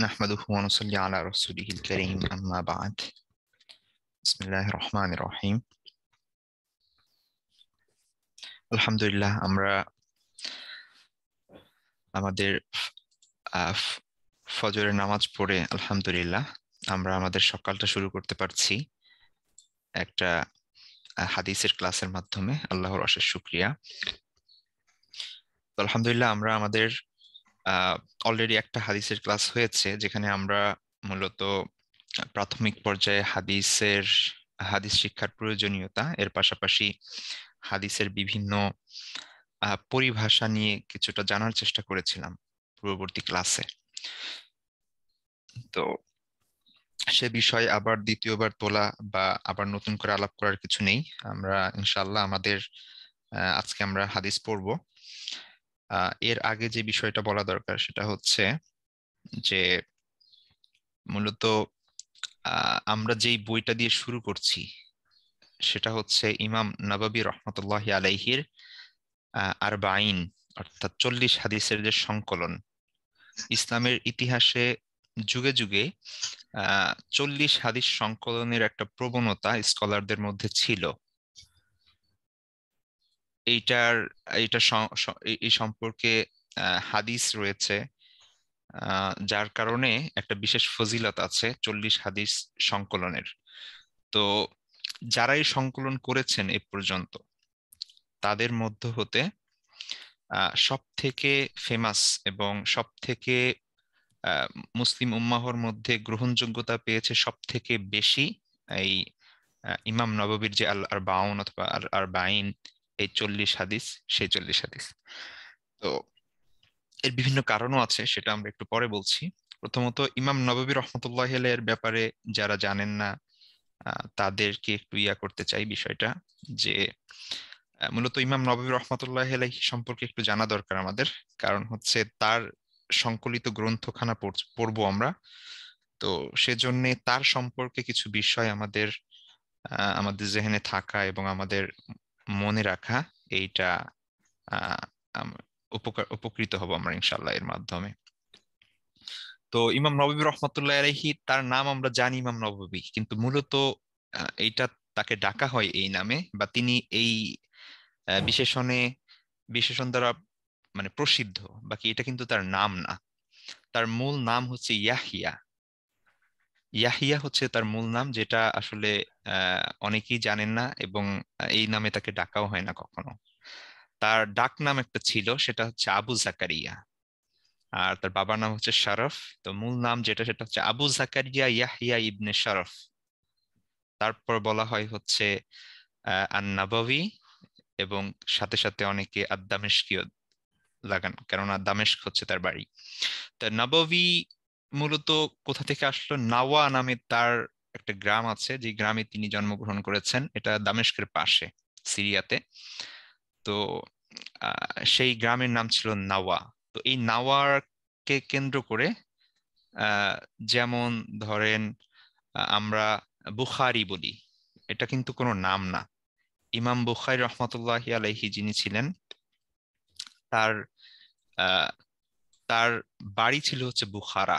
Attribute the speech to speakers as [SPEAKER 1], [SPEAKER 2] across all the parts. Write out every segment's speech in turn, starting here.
[SPEAKER 1] نحمده ونصلي على رسوله الكريم أما بعد بسم الله الرحمن الرحيم আলহামদুলিল্লাহ আমরা আমাদের ফজরের নামাজ পড়ে আলহামদুলিল্লাহ আমরা আমাদের সকালটা শুরু করতে পারছি একটা হাদিসের ক্লাসের মাধ্যমে আল্লাহর অশেষ শুক্রিয়া আলহামদুলিল্লাহ আমরা আমাদের অলরেডি একটা হাদিসের ক্লাস হয়েছে যেখানে আমরা মূলত প্রাথমিক পর্যায়ে হাদিসের হাদিস শিক্ষার প্রয়োজনীয়তা এর পাশাপাশি হাদিসের বিভিন্ন পরিভাষা নিয়ে কিছুটা জানার চেষ্টা করেছিলাম পূর্ববর্তী ক্লাসে তো সে বিষয়ে আবার দ্বিতীয়বার তোলা বা আবার নতুন করে আলাপ করার কিছু নেই আমরা ইনশাল্লাহ আমাদের আজকে আমরা হাদিস পড়ব এর আগে যে বিষয়টা বলা দরকার সেটা হচ্ছে যে মূলত আমরা যেই বইটা দিয়ে শুরু করছি সেটা হচ্ছে ইমাম নবাবী রহমতুল্লাহ আলাইহির আর বাইন অর্থাৎ চল্লিশ হাদিসের যে সংকলন ইসলামের ইতিহাসে যুগে যুগে চল্লিশ হাদিস সংকলনের একটা প্রবণতা স্কলারদের মধ্যে ছিল এইটার এইটা এই সম্পর্কে হাদিস রয়েছে যার কারণে একটা বিশেষ ফজিলত আছে চল্লিশ হাদিস সংকলনের তো যারা এই সংকলন করেছেন এ পর্যন্ত তাদের মধ্য হতে সব থেকে ফেমাস এবং সব থেকে মুসলিম উম্মাহর মধ্যে গ্রহণযোগ্যতা পেয়েছে সব থেকে বেশি এই ইমাম নববীর যে আল আর বাউন অথবা আর বাইন এই চল্লিশ হাদিস সেই চল্লিশ হাদিস তো এর বিভিন্ন কারণও আছে সেটা আমরা একটু পরে বলছি প্রথমত ইমাম নবাবী রহমতুল্লাহ এর ব্যাপারে যারা জানেন না তাদেরকে একটু ইয়া করতে চাই বিষয়টা যে মূলত ইমাম নবাবী রহমতুল্লাহ আলাইহি সম্পর্কে একটু জানা দরকার আমাদের কারণ হচ্ছে তার সংকলিত গ্রন্থখানা পড়বো আমরা তো সেজন্য তার সম্পর্কে কিছু বিষয় আমাদের আমাদের জেহেনে থাকা এবং আমাদের মনে রাখা এইটা উপকার উপকৃত হব আমরা ইনশাল্লাহ এর মাধ্যমে তো ইমাম নবী রহমতুল্লাহ আলহি তার নাম আমরা জানি ইমাম নবী কিন্তু মূলত এইটা তাকে ডাকা হয় এই নামে বা তিনি এই বিশেষণে বিশেষণ দ্বারা মানে প্রসিদ্ধ বাকি এটা কিন্তু তার নাম না তার মূল নাম হচ্ছে ইয়াহিয়া ইয়াহিয়া হচ্ছে তার মূল নাম যেটা আসলে অনেকেই জানেন না এবং এই নামে তাকে ডাকাও হয় না কখনো তার ডাক নাম একটা ছিল সেটা হচ্ছে আবু জাকারিয়া আর তার বাবার নাম হচ্ছে শরফ তো মূল নাম যেটা সেটা হচ্ছে আবু জাকারিয়া ইয়াহিয়া ইবনে শরফ তারপর বলা হয় হচ্ছে আন এবং সাথে সাথে অনেকে আদামেশকীয় লাগান কেননা দামেশ হচ্ছে তার বাড়ি তো নবী মূলত কোথা থেকে আসলো নাওয়া নামে তার একটা গ্রাম আছে যে গ্রামে তিনি জন্মগ্রহণ করেছেন এটা দামেস্কের পাশে সিরিয়াতে তো সেই গ্রামের নাম ছিল নাওয়া তো এই কে কেন্দ্র করে যেমন ধরেন আমরা বুখারি বলি এটা কিন্তু কোনো নাম না ইমাম বুখারি রহমতুল্লাহ আলহি যিনি ছিলেন তার তার বাড়ি ছিল হচ্ছে বুখারা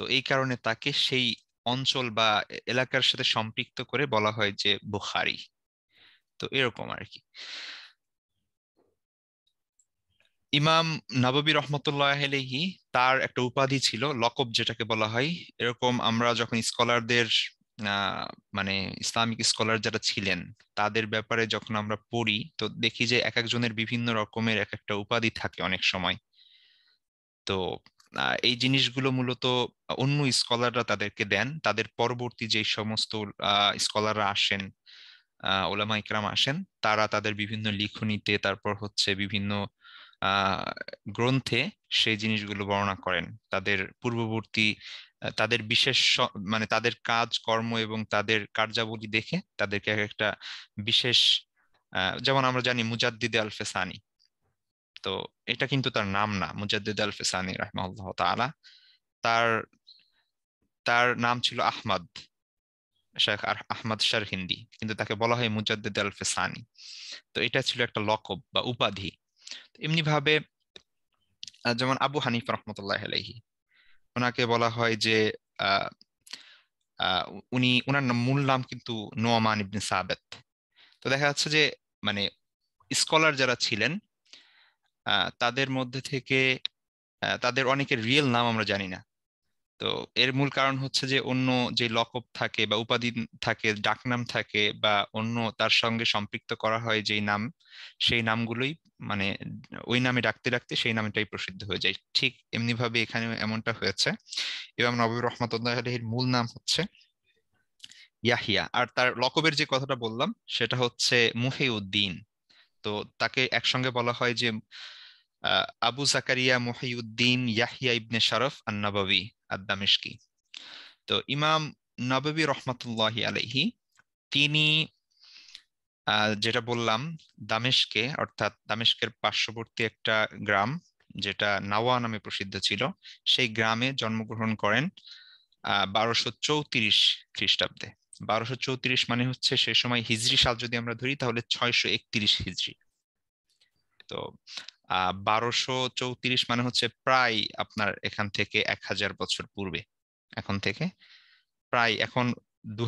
[SPEAKER 1] তো এই কারণে তাকে সেই অঞ্চল বা এলাকার সাথে সম্পৃক্ত করে বলা হয় যে বুখারি তো এরকম আর কি ইমাম নাববী রহমতুল্লাহ আলহি তার একটা উপাধি ছিল লকব যেটাকে বলা হয় এরকম আমরা যখন স্কলারদের মানে ইসলামিক স্কলার যারা ছিলেন তাদের ব্যাপারে যখন আমরা পড়ি তো দেখি যে এক একজনের বিভিন্ন রকমের এক একটা উপাধি থাকে অনেক সময় তো এই জিনিসগুলো মূলত অন্য স্কলাররা তাদেরকে দেন তাদের পরবর্তী যে সমস্ত স্কলাররা আসেন ওলামা ইকরাম আসেন তারা তাদের বিভিন্ন লিখনিতে তারপর হচ্ছে বিভিন্ন গ্রন্থে সেই জিনিসগুলো বর্ণনা করেন তাদের পূর্ববর্তী তাদের বিশেষ মানে তাদের কাজ কর্ম এবং তাদের কার্যাবলী দেখে তাদেরকে এক একটা বিশেষ যেমন আমরা জানি মুজাদ্দিদে আলফেসানি তো এটা কিন্তু তার নাম না মুজাদ্দিদ আল ফিসানি রাহমাহুল্লাহ তাআলা তার তার নাম ছিল আহমদ শেখ আর আহমদ শার হিন্দি কিন্তু তাকে বলা হয় মুজাদ্দিদ আল ফিসানি তো এটা ছিল একটা লকব বা উপাধি এমনি ভাবে যেমন আবু হানিফ রহমতুল্লাহ আলহি ওনাকে বলা হয় যে উনি ওনার মূল নাম কিন্তু নোয়ামান ইবনে সাবেত তো দেখা যাচ্ছে যে মানে স্কলার যারা ছিলেন তাদের মধ্যে থেকে তাদের অনেকের রিয়েল নাম আমরা জানি না তো এর মূল কারণ হচ্ছে যে অন্য যে লকপ থাকে বা উপাধি থাকে ডাকনাম থাকে বা অন্য তার সঙ্গে সম্পৃক্ত করা হয় যেই নাম সেই নামগুলোই মানে ওই নামে ডাকতে ডাকতে সেই নামটাই প্রসিদ্ধ হয়ে যায় ঠিক এমনি ভাবে এখানে এমনটা হয়েছে এবং নবীর রহমত আলহীর মূল নাম হচ্ছে ইয়াহিয়া আর তার লকবের যে কথাটা বললাম সেটা হচ্ছে মুহিউদ্দিন তো তাকে একসঙ্গে বলা হয় যে আবু জাকারিয়া মহিউদ্দিন ইয়াহিয়া ইবনে শরফ আর নবাবি আদামিশকি তো ইমাম নবাবি রহমতুল্লাহ আলহি তিনি যেটা বললাম দামেশকে অর্থাৎ দামেশকের পার্শ্ববর্তী একটা গ্রাম যেটা নাওয়া নামে প্রসিদ্ধ ছিল সেই গ্রামে জন্মগ্রহণ করেন বারোশো চৌত্রিশ খ্রিস্টাব্দে বারোশো চৌত্রিশ মানে হচ্ছে সেই সময় হিজরি সাল যদি আমরা ধরি তাহলে ছয়শো একত্রিশ হিজরি তো বারোশো চৌত্রিশ মানে হচ্ছে প্রায় আপনার এখান থেকে এক হাজার বছর পূর্বে এখন থেকে প্রায় এখন দু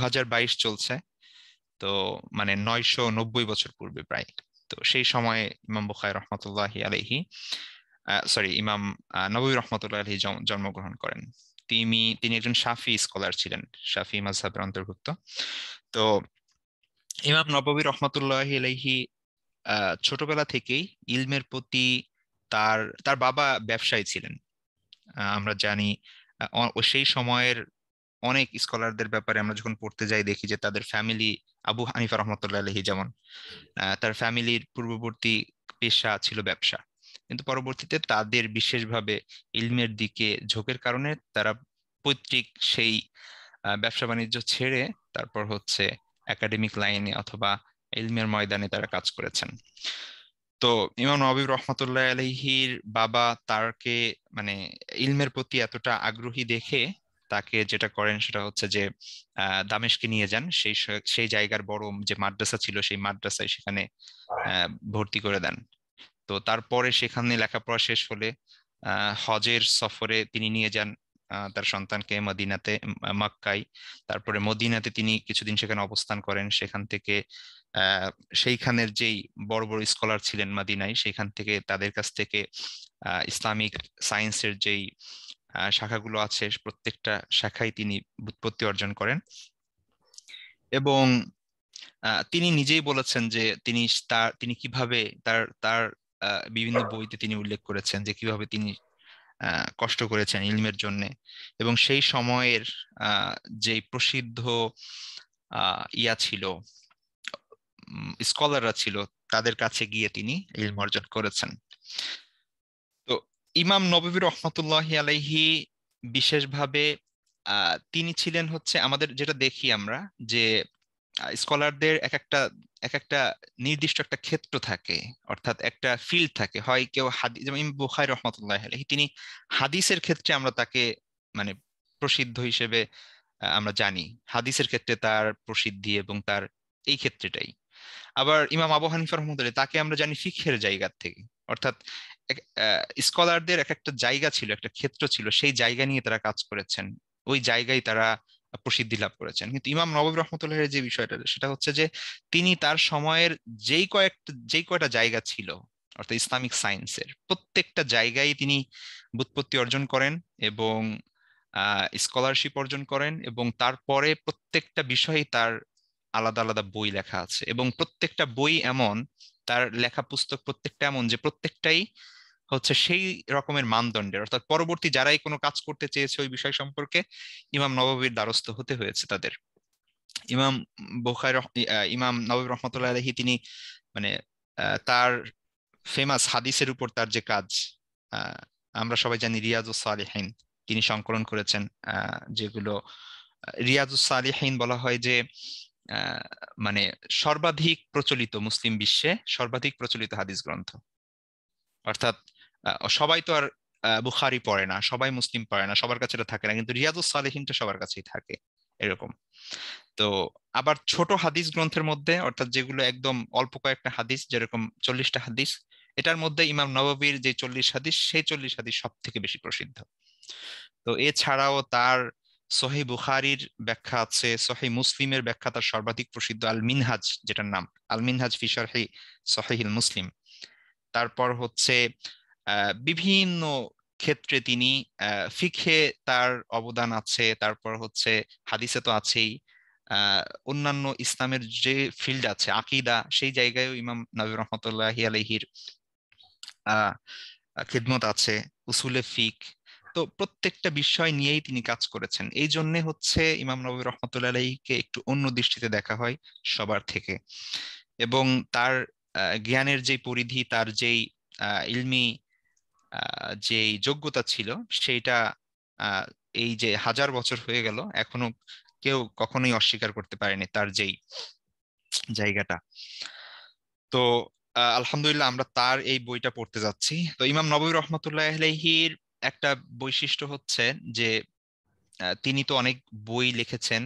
[SPEAKER 1] চলছে তো মানে নয়শো নব্বই বছর পূর্বে প্রায় তো সেই সময়ে ইমাম বুখাই রহমতুল্লাহ আলহি সরি ইমাম নবী রহমতুল্লাহ আলহি জন্মগ্রহণ করেন তিনি তিনি একজন সাফি স্কলার ছিলেন সাফি মাঝহাবের অন্তর্ভুক্ত তো ইমাম নবী রহমতুল্লাহ আলহি ছোটবেলা থেকেই ইলমের প্রতি তার তার বাবা ব্যবসায়ী ছিলেন আমরা জানি সেই সময়ের অনেক স্কলারদের ব্যাপারে আমরা যখন পড়তে যাই দেখি যে তাদের ফ্যামিলি আবু হানিফা রহমতুল্লাহ আলহি যেমন তার ফ্যামিলির পূর্ববর্তী পেশা ছিল ব্যবসা কিন্তু পরবর্তীতে তাদের বিশেষভাবে ইলমের দিকে ঝোঁকের কারণে তারা পৈতৃক সেই ব্যবসা বাণিজ্য ছেড়ে তারপর হচ্ছে একাডেমিক লাইনে অথবা ইলমের ময়দানে তারা কাজ করেছেন তো ইমাম নবিব রহমতুল্লাহ আলহির বাবা তারকে মানে ইলমের প্রতি এতটা আগ্রহী দেখে তাকে যেটা করেন সেটা হচ্ছে যে দামেশকে নিয়ে যান সেই সেই জায়গার বড় যে মাদ্রাসা ছিল সেই মাদ্রাসায় সেখানে ভর্তি করে দেন তো তারপরে সেখানে লেখাপড়া শেষ হলে হজের সফরে তিনি নিয়ে যান তার সন্তানকে মদিনাতে মাক্কাই তারপরে মদিনাতে তিনি কিছুদিন সেখানে অবস্থান করেন সেখান থেকে সেইখানের যেই বড় বড় স্কলার ছিলেন মাদিনায় সেখান থেকে তাদের কাছ থেকে ইসলামিক সায়েন্সের যেই শাখাগুলো আছে প্রত্যেকটা শাখায় তিনি ব্যুৎপত্তি অর্জন করেন এবং তিনি নিজেই বলেছেন যে তিনি তার তিনি কিভাবে তার তার বিভিন্ন বইতে তিনি উল্লেখ করেছেন যে কিভাবে তিনি কষ্ট করেছেন ইলমের জন্য এবং সেই সময়ের যে প্রসিদ্ধ ইয়া ছিল স্কলাররা ছিল তাদের কাছে গিয়ে তিনি ইলম অর্জন করেছেন তো ইমাম নবী রহমতুল্লাহ আলাইহি বিশেষভাবে তিনি ছিলেন হচ্ছে আমাদের যেটা দেখি আমরা যে স্কলারদের এক একটা এক একটা নির্দিষ্ট একটা ক্ষেত্র থাকে অর্থাৎ একটা ফিল্ড থাকে হয় কেউ হাদিস যেমন বুখাই রহমতুল্লাহ আলহী তিনি হাদিসের ক্ষেত্রে আমরা তাকে মানে প্রসিদ্ধ হিসেবে আমরা জানি হাদিসের ক্ষেত্রে তার প্রসিদ্ধি এবং তার এই ক্ষেত্রেটাই আবার ইমাম আবু হানিফা রহমতুল্লাহ তাকে আমরা জানি ফিখের জায়গার থেকে অর্থাৎ স্কলারদের এক একটা জায়গা ছিল একটা ক্ষেত্র ছিল সেই জায়গা নিয়ে তারা কাজ করেছেন ওই জায়গায় তারা প্রসিদ্ধি লাভ করেছেন কিন্তু ইমাম নবাব রহমতুল্লাহের যে বিষয়টা সেটা হচ্ছে যে তিনি তার সময়ের যেই কয়েকটা যেই কয়টা জায়গা ছিল অর্থাৎ ইসলামিক সায়েন্সের প্রত্যেকটা জায়গায় তিনি বুৎপত্তি অর্জন করেন এবং স্কলারশিপ অর্জন করেন এবং তারপরে প্রত্যেকটা বিষয়ে তার আলাদা আলাদা বই লেখা আছে এবং প্রত্যেকটা বই এমন তার লেখা পুস্তক প্রত্যেকটা এমন যে প্রত্যেকটাই হচ্ছে সেই রকমের মানদণ্ডের অর্থাৎ পরবর্তী যারাই কোনো কাজ করতে চেয়েছে ওই বিষয় সম্পর্কে ইমাম নবাবীর দ্বারস্থ হতে হয়েছে তাদের ইমাম বোখাই ইমাম নবাব রহমতুল্লাহ আলহী তিনি মানে তার ফেমাস হাদিসের উপর তার যে কাজ আমরা সবাই জানি রিয়াজুস সালিহীন তিনি সংকলন করেছেন যেগুলো রিয়াজুস সালিহীন বলা হয় যে মানে সর্বাধিক প্রচলিত মুসলিম বিশ্বে সর্বাধিক প্রচলিত হাদিস গ্রন্থ অর্থাৎ সবাই তো আর বুখারি পড়ে না সবাই মুসলিম পড়ে না সবার কাছে থাকে না কিন্তু রিয়াজুস সালেহিনটা সবার কাছেই থাকে এরকম তো আবার ছোট হাদিস গ্রন্থের মধ্যে অর্থাৎ যেগুলো একদম অল্প কয়েকটা হাদিস যেরকম চল্লিশটা হাদিস এটার মধ্যে ইমাম নবাবীর যে চল্লিশ হাদিস সেই চল্লিশ হাদিস সব থেকে বেশি প্রসিদ্ধ তো এছাড়াও তার সহি বুখারির ব্যাখ্যা আছে সহি মুসলিমের ব্যাখ্যা তার সর্বাধিক প্রসিদ্ধ আল মিনহাজ যেটার নাম আল মিনহাজ হি সহিহিল মুসলিম তারপর হচ্ছে বিভিন্ন ক্ষেত্রে তিনি ফিখে তার অবদান আছে তারপর হচ্ছে হাদিসে তো আছেই অন্যান্য ইসলামের যে ফিল্ড আছে আকিদা সেই জায়গায় ইমাম নবী রহমতুল্লাহ আলহির খিদমত আছে উসুলে ফিক তো প্রত্যেকটা বিষয় নিয়েই তিনি কাজ করেছেন এই জন্য হচ্ছে ইমাম নবী রহমতুল্লাহ আলহীকে একটু অন্য দৃষ্টিতে দেখা হয় সবার থেকে এবং তার জ্ঞানের যে পরিধি তার যেই ইলমি যে যোগ্যতা ছিল সেইটা এই যে হাজার বছর হয়ে গেল এখনো কেউ কখনোই অস্বীকার করতে পারেনি তার যেই জায়গাটা তো আলহামদুলিল্লাহ আমরা তার এই বইটা পড়তে যাচ্ছি তো ইমাম নবী রহমতুল্লাহ আলহির একটা বৈশিষ্ট্য হচ্ছে যে তিনি তো অনেক বই লিখেছেন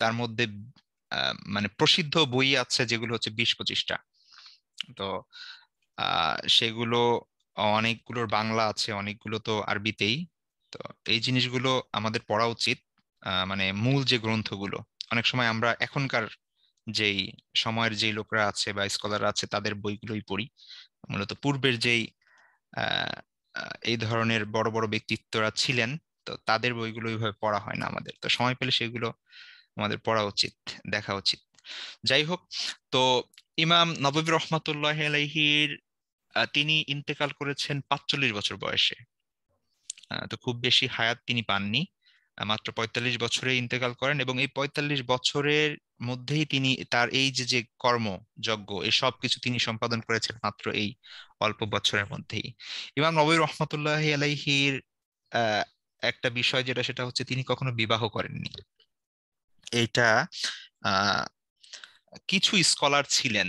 [SPEAKER 1] তার মধ্যে মানে প্রসিদ্ধ বই আছে যেগুলো হচ্ছে বিশ পঁচিশটা তো সেগুলো অনেকগুলোর বাংলা আছে অনেকগুলো তো আরবিতেই তো এই জিনিসগুলো আমাদের পড়া উচিত মানে মূল যে গ্রন্থগুলো অনেক সময় আমরা এখনকার যেই সময়ের যেই লোকরা আছে বা স্কলার আছে তাদের বইগুলোই পড়ি মূলত পূর্বের যেই এই ধরনের বড় বড় ব্যক্তিত্বরা ছিলেন তো তাদের বইগুলো ওইভাবে পড়া হয় না আমাদের তো সময় পেলে সেগুলো আমাদের পড়া উচিত দেখা উচিত যাই হোক তো ইমাম নবী রহমাতুল্লাহ আলাইহির তিনি ইন্তেকাল করেছেন পাঁচচল্লিশ বছর বয়সে তো খুব বেশি হায়াত তিনি পাননি মাত্র পঁয়তাল্লিশ বছরে ইন্তেকাল করেন এবং এই পঁয়তাল্লিশ বছরের মধ্যেই তিনি তার এই যে যে কর্ম যজ্ঞ এই সব কিছু তিনি সম্পাদন করেছেন মাত্র এই অল্প বছরের মধ্যেই ইমাম নবী রহমতুল্লাহ আলাইহির একটা বিষয় যেটা সেটা হচ্ছে তিনি কখনো বিবাহ করেননি এটা কিছু স্কলার ছিলেন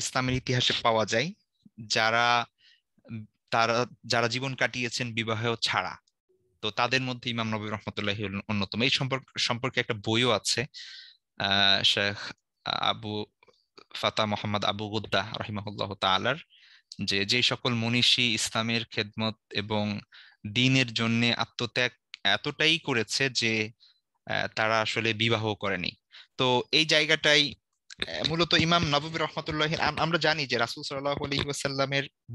[SPEAKER 1] ইসলামের ইতিহাসে পাওয়া যায় যারা তারা যারা জীবন কাটিয়েছেন বিবাহ ছাড়া তো তাদের মধ্যে ইমাম নবী রহমতুল্লাহ অন্যতম এই সম্পর্ক সম্পর্কে একটা বইও আছে শেখ আবু ফাতা মোহাম্মদ আবু গুদ্দা রহিমাহুল্লাহ তালার যে যেই সকল মনীষী ইসলামের খেদমত এবং দিনের জন্য আত্মত্যাগ এতটাই করেছে যে তারা আসলে বিবাহ করেনি তো এই জায়গাটাই মূলত ইমাম নবী রহমতুল্লাহ আমরা জানি যে রাসুল সাল্লাহ আলী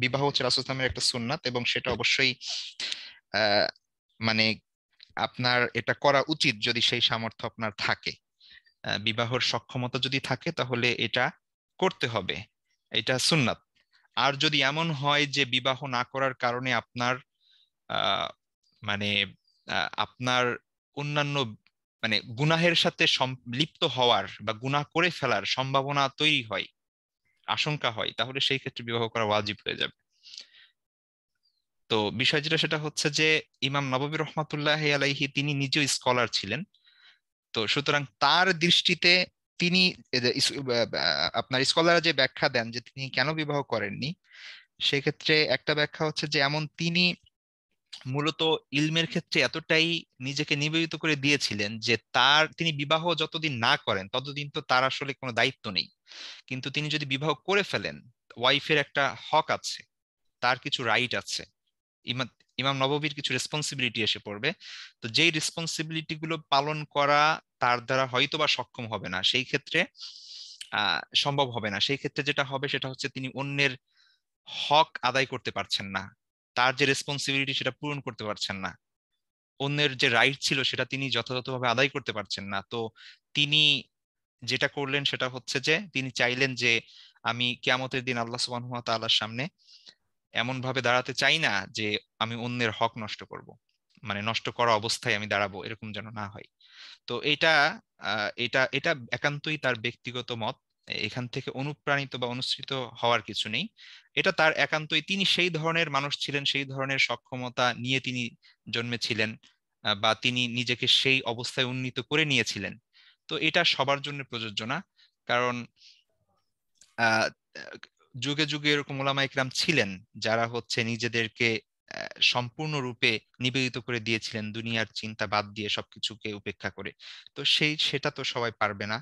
[SPEAKER 1] বিবাহ হচ্ছে রাসুল ইসলামের একটা সুন্নাত এবং সেটা অবশ্যই মানে আপনার এটা করা উচিত যদি সেই সামর্থ্য আপনার থাকে বিবাহর সক্ষমতা যদি থাকে তাহলে এটা করতে হবে এটা সুন্নাত আর যদি এমন হয় যে বিবাহ না করার কারণে আপনার মানে আপনার অন্যান্য মানে গুনাহের সাথে লিপ্ত হওয়ার বা গুনাহ করে ফেলার সম্ভাবনা তৈরি হয় আশঙ্কা হয় তাহলে সেই ক্ষেত্রে বিবাহ করা ওয়াজিব হয়ে যাবে তো বিষয় যেটা সেটা হচ্ছে যে ইমাম নববী রহমাতুল্লাহ আলাইহি তিনি নিজেও স্কলার ছিলেন তো সুতরাং তার দৃষ্টিতে তিনি আপনার স্কলাররা যে ব্যাখ্যা দেন যে তিনি কেন বিবাহ করেননি সেক্ষেত্রে একটা ব্যাখ্যা হচ্ছে যে এমন তিনি মূলত ইলমের ক্ষেত্রে এতটাই নিজেকে নিবেদিত করে দিয়েছিলেন যে তার তিনি বিবাহ যতদিন না করেন ততদিন তো তার আসলে কোনো দায়িত্ব নেই কিন্তু তিনি যদি বিবাহ করে ফেলেন ওয়াইফের একটা হক আছে তার কিছু রাইট আছে ইমাম নববীর কিছু রেসপন্সিবিলিটি এসে পড়বে তো যেই রেসপন্সিবিলিটি গুলো পালন করা তার দ্বারা হয়তো বা সক্ষম হবে না সেই ক্ষেত্রে সম্ভব হবে না সেই ক্ষেত্রে যেটা হবে সেটা হচ্ছে তিনি অন্যের হক আদায় করতে পারছেন না তার যে রেসপন্সিবিলিটি সেটা পূরণ করতে পারছেন না অন্যের যে রাইট ছিল সেটা তিনি যথাযথভাবে আদায় করতে পারছেন না তো তিনি যেটা করলেন সেটা হচ্ছে যে তিনি চাইলেন যে আমি কেয়ামতের দিন আল্লাহ সুবাহ তাল্লার সামনে এমন ভাবে দাঁড়াতে চাই না যে আমি অন্যের হক নষ্ট করব মানে নষ্ট করা অবস্থায় আমি দাঁড়াবো এরকম যেন না হয় তো এটা এটা এটা একান্তই তার ব্যক্তিগত মত এখান থেকে অনুপ্রাণিত বা অনুসৃত হওয়ার কিছু নেই এটা তার একান্তই তিনি সেই ধরনের মানুষ ছিলেন সেই ধরনের সক্ষমতা নিয়ে তিনি জন্মেছিলেন বা তিনি নিজেকে সেই অবস্থায় উন্নীত করে নিয়েছিলেন তো এটা সবার জন্য প্রযোজ্য না কারণ যুগে যুগে এরকম ওলামা ইকরাম ছিলেন যারা হচ্ছে নিজেদেরকে সম্পূর্ণরূপে নিবেদিত করে দিয়েছিলেন দুনিয়ার চিন্তা বাদ দিয়ে সবকিছুকে উপেক্ষা করে তো সেই সেটা তো সবাই পারবে না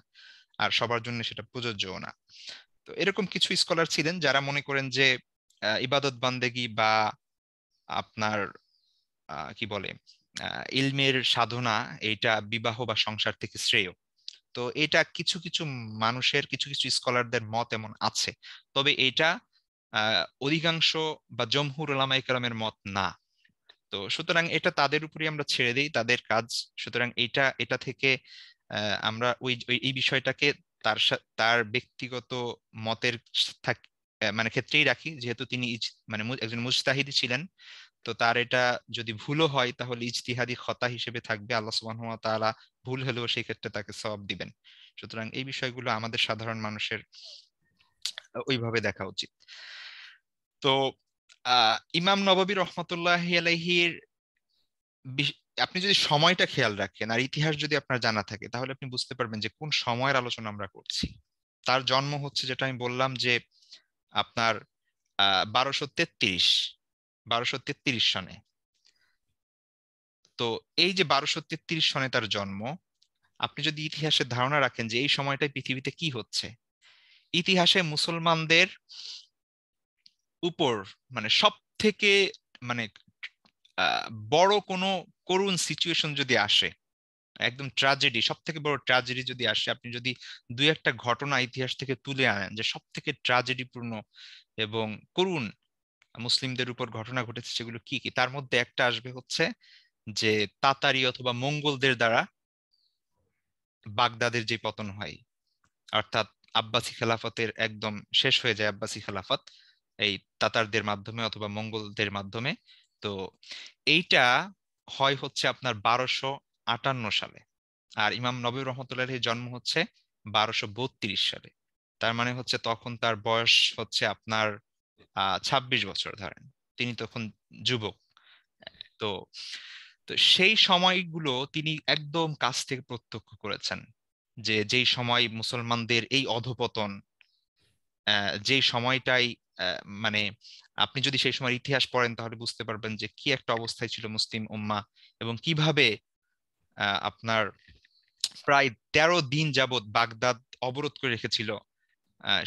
[SPEAKER 1] আর সবার জন্য সেটা প্রযোজ্যও না তো এরকম কিছু স্কলার ছিলেন যারা মনে করেন যে ইবাদত বান্দেগি বা আপনার কি বলে ইলমের সাধনা এটা বিবাহ বা সংসার থেকে শ্রেয় তো এটা কিছু কিছু মানুষের কিছু কিছু স্কলারদের মত এমন আছে তবে এটা অধিকাংশ বা জমহুর ওলামা ইকরামের মত না তো সুতরাং এটা তাদের উপরে আমরা ছেড়ে দিই তাদের কাজ সুতরাং এটা এটা থেকে আমরা ওই এই বিষয়টাকে তার তার ব্যক্তিগত মতের মানে ক্ষেত্রেই রাখি যেহেতু তিনি মানে একজন মুস্তাহিদ ছিলেন তো তার এটা যদি ভুলও হয় তাহলে ইজতিহাদি খতা হিসেবে থাকবে আল্লাহ সুবাহ তারা ভুল হলেও সেই ক্ষেত্রে তাকে সব দিবেন সুতরাং এই বিষয়গুলো আমাদের সাধারণ মানুষের ওইভাবে দেখা উচিত তো ইমাম নববী রহমতুল্লাহ আলহির আপনি যদি সময়টা খেয়াল রাখেন আর ইতিহাস যদি আপনার জানা থাকে তাহলে আপনি বুঝতে পারবেন যে কোন সময়ের আলোচনা আমরা করছি তার জন্ম হচ্ছে যেটা আমি বললাম যে আপনার বারোশো তেত্রিশ বারোশো তেত্রিশ সনে তো এই যে বারোশো তেত্রিশ সনে তার জন্ম আপনি যদি ইতিহাসের ধারণা রাখেন যে এই সময়টায় পৃথিবীতে কি হচ্ছে ইতিহাসে মুসলমানদের উপর মানে সব থেকে মানে বড় কোনো করুণ সিচুয়েশন যদি আসে একদম ট্র্যাজেডি সব থেকে বড় ট্র্যাজেডি যদি আসে আপনি যদি দুই একটা ঘটনা ইতিহাস থেকে তুলে আনেন যে সব থেকে ট্র্যাজেডিপূর্ণ এবং করুণ মুসলিমদের উপর ঘটনা ঘটেছে সেগুলো কি কি তার মধ্যে একটা আসবে হচ্ছে যে তাতারি অথবা মঙ্গলদের দ্বারা বাগদাদের যে পতন হয় অর্থাৎ আব্বাসী খেলাফতের একদম শেষ হয়ে যায় আব্বাসী খেলাফত এই তাতারদের মাধ্যমে অথবা মঙ্গলদের মাধ্যমে তো এইটা হয় হচ্ছে আপনার বারোশো আটান্ন সালে আর ইমাম নবী রহমতুল্লাহ জন্ম হচ্ছে বারোশো বত্রিশ সালে তার মানে হচ্ছে তখন তার বয়স হচ্ছে আপনার ছাব্বিশ বছর ধরেন তিনি তখন যুবক তো তো সেই সময়গুলো তিনি একদম কাছ থেকে প্রত্যক্ষ করেছেন যে যেই সময় মুসলমানদের এই অধপতন যেই সময়টাই মানে আপনি যদি সেই সময় ইতিহাস পড়েন তাহলে বুঝতে পারবেন যে কি একটা অবস্থায় ছিল মুসলিম উম্মা এবং কিভাবে আপনার প্রায় তেরো দিন যাবৎ বাগদাদ অবরোধ করে রেখেছিল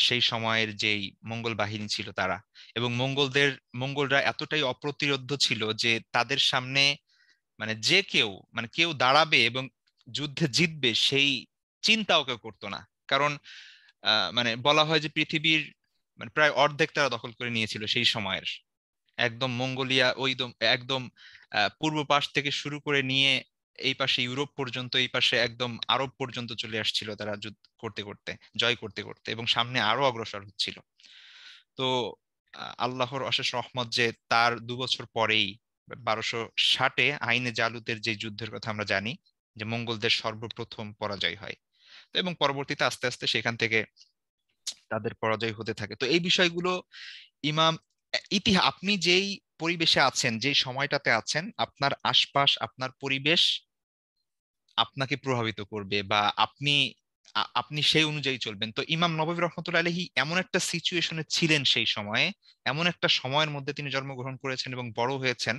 [SPEAKER 1] সেই সময়ের যেই মঙ্গল বাহিনী ছিল তারা এবং মঙ্গলদের মঙ্গলরা এতটাই অপ্রতিরোধ ছিল যে তাদের সামনে মানে যে কেউ মানে কেউ দাঁড়াবে এবং যুদ্ধে জিতবে সেই চিন্তাও কেউ করতো না কারণ মানে বলা হয় যে পৃথিবীর মানে প্রায় অর্ধেক তারা দখল করে নিয়েছিল সেই সময়ের একদম মঙ্গোলিয়া ওই একদম পূর্ব পাশ থেকে শুরু করে নিয়ে এই পাশে ইউরোপ পর্যন্ত এই পাশে একদম আরব পর্যন্ত চলে আসছিল তারা যুদ্ধ করতে করতে জয় করতে করতে এবং সামনে আরো অগ্রসর হচ্ছিল তো আল্লাহর অশেষ রহমত যে তার দু বছর পরেই বারোশো ষাটে আইনে জালুতের যে যুদ্ধের কথা আমরা জানি যে মঙ্গলদের সর্বপ্রথম পরাজয় হয় এবং পরবর্তীতে আস্তে আস্তে সেখান থেকে তাদের পরাজয় হতে থাকে তো এই বিষয়গুলো ইমাম ইতিহাস আপনি যেই পরিবেশে আছেন যে সময়টাতে আছেন আপনার আশপাশ আপনার পরিবেশ আপনাকে প্রভাবিত করবে বা আপনি আপনি সেই অনুযায়ী চলবেন তো ইমাম নবী রহমতুল্লা আলহী এমন একটা সিচুয়েশনে ছিলেন সেই সময়ে এমন একটা সময়ের মধ্যে তিনি জন্মগ্রহণ করেছেন এবং বড় হয়েছেন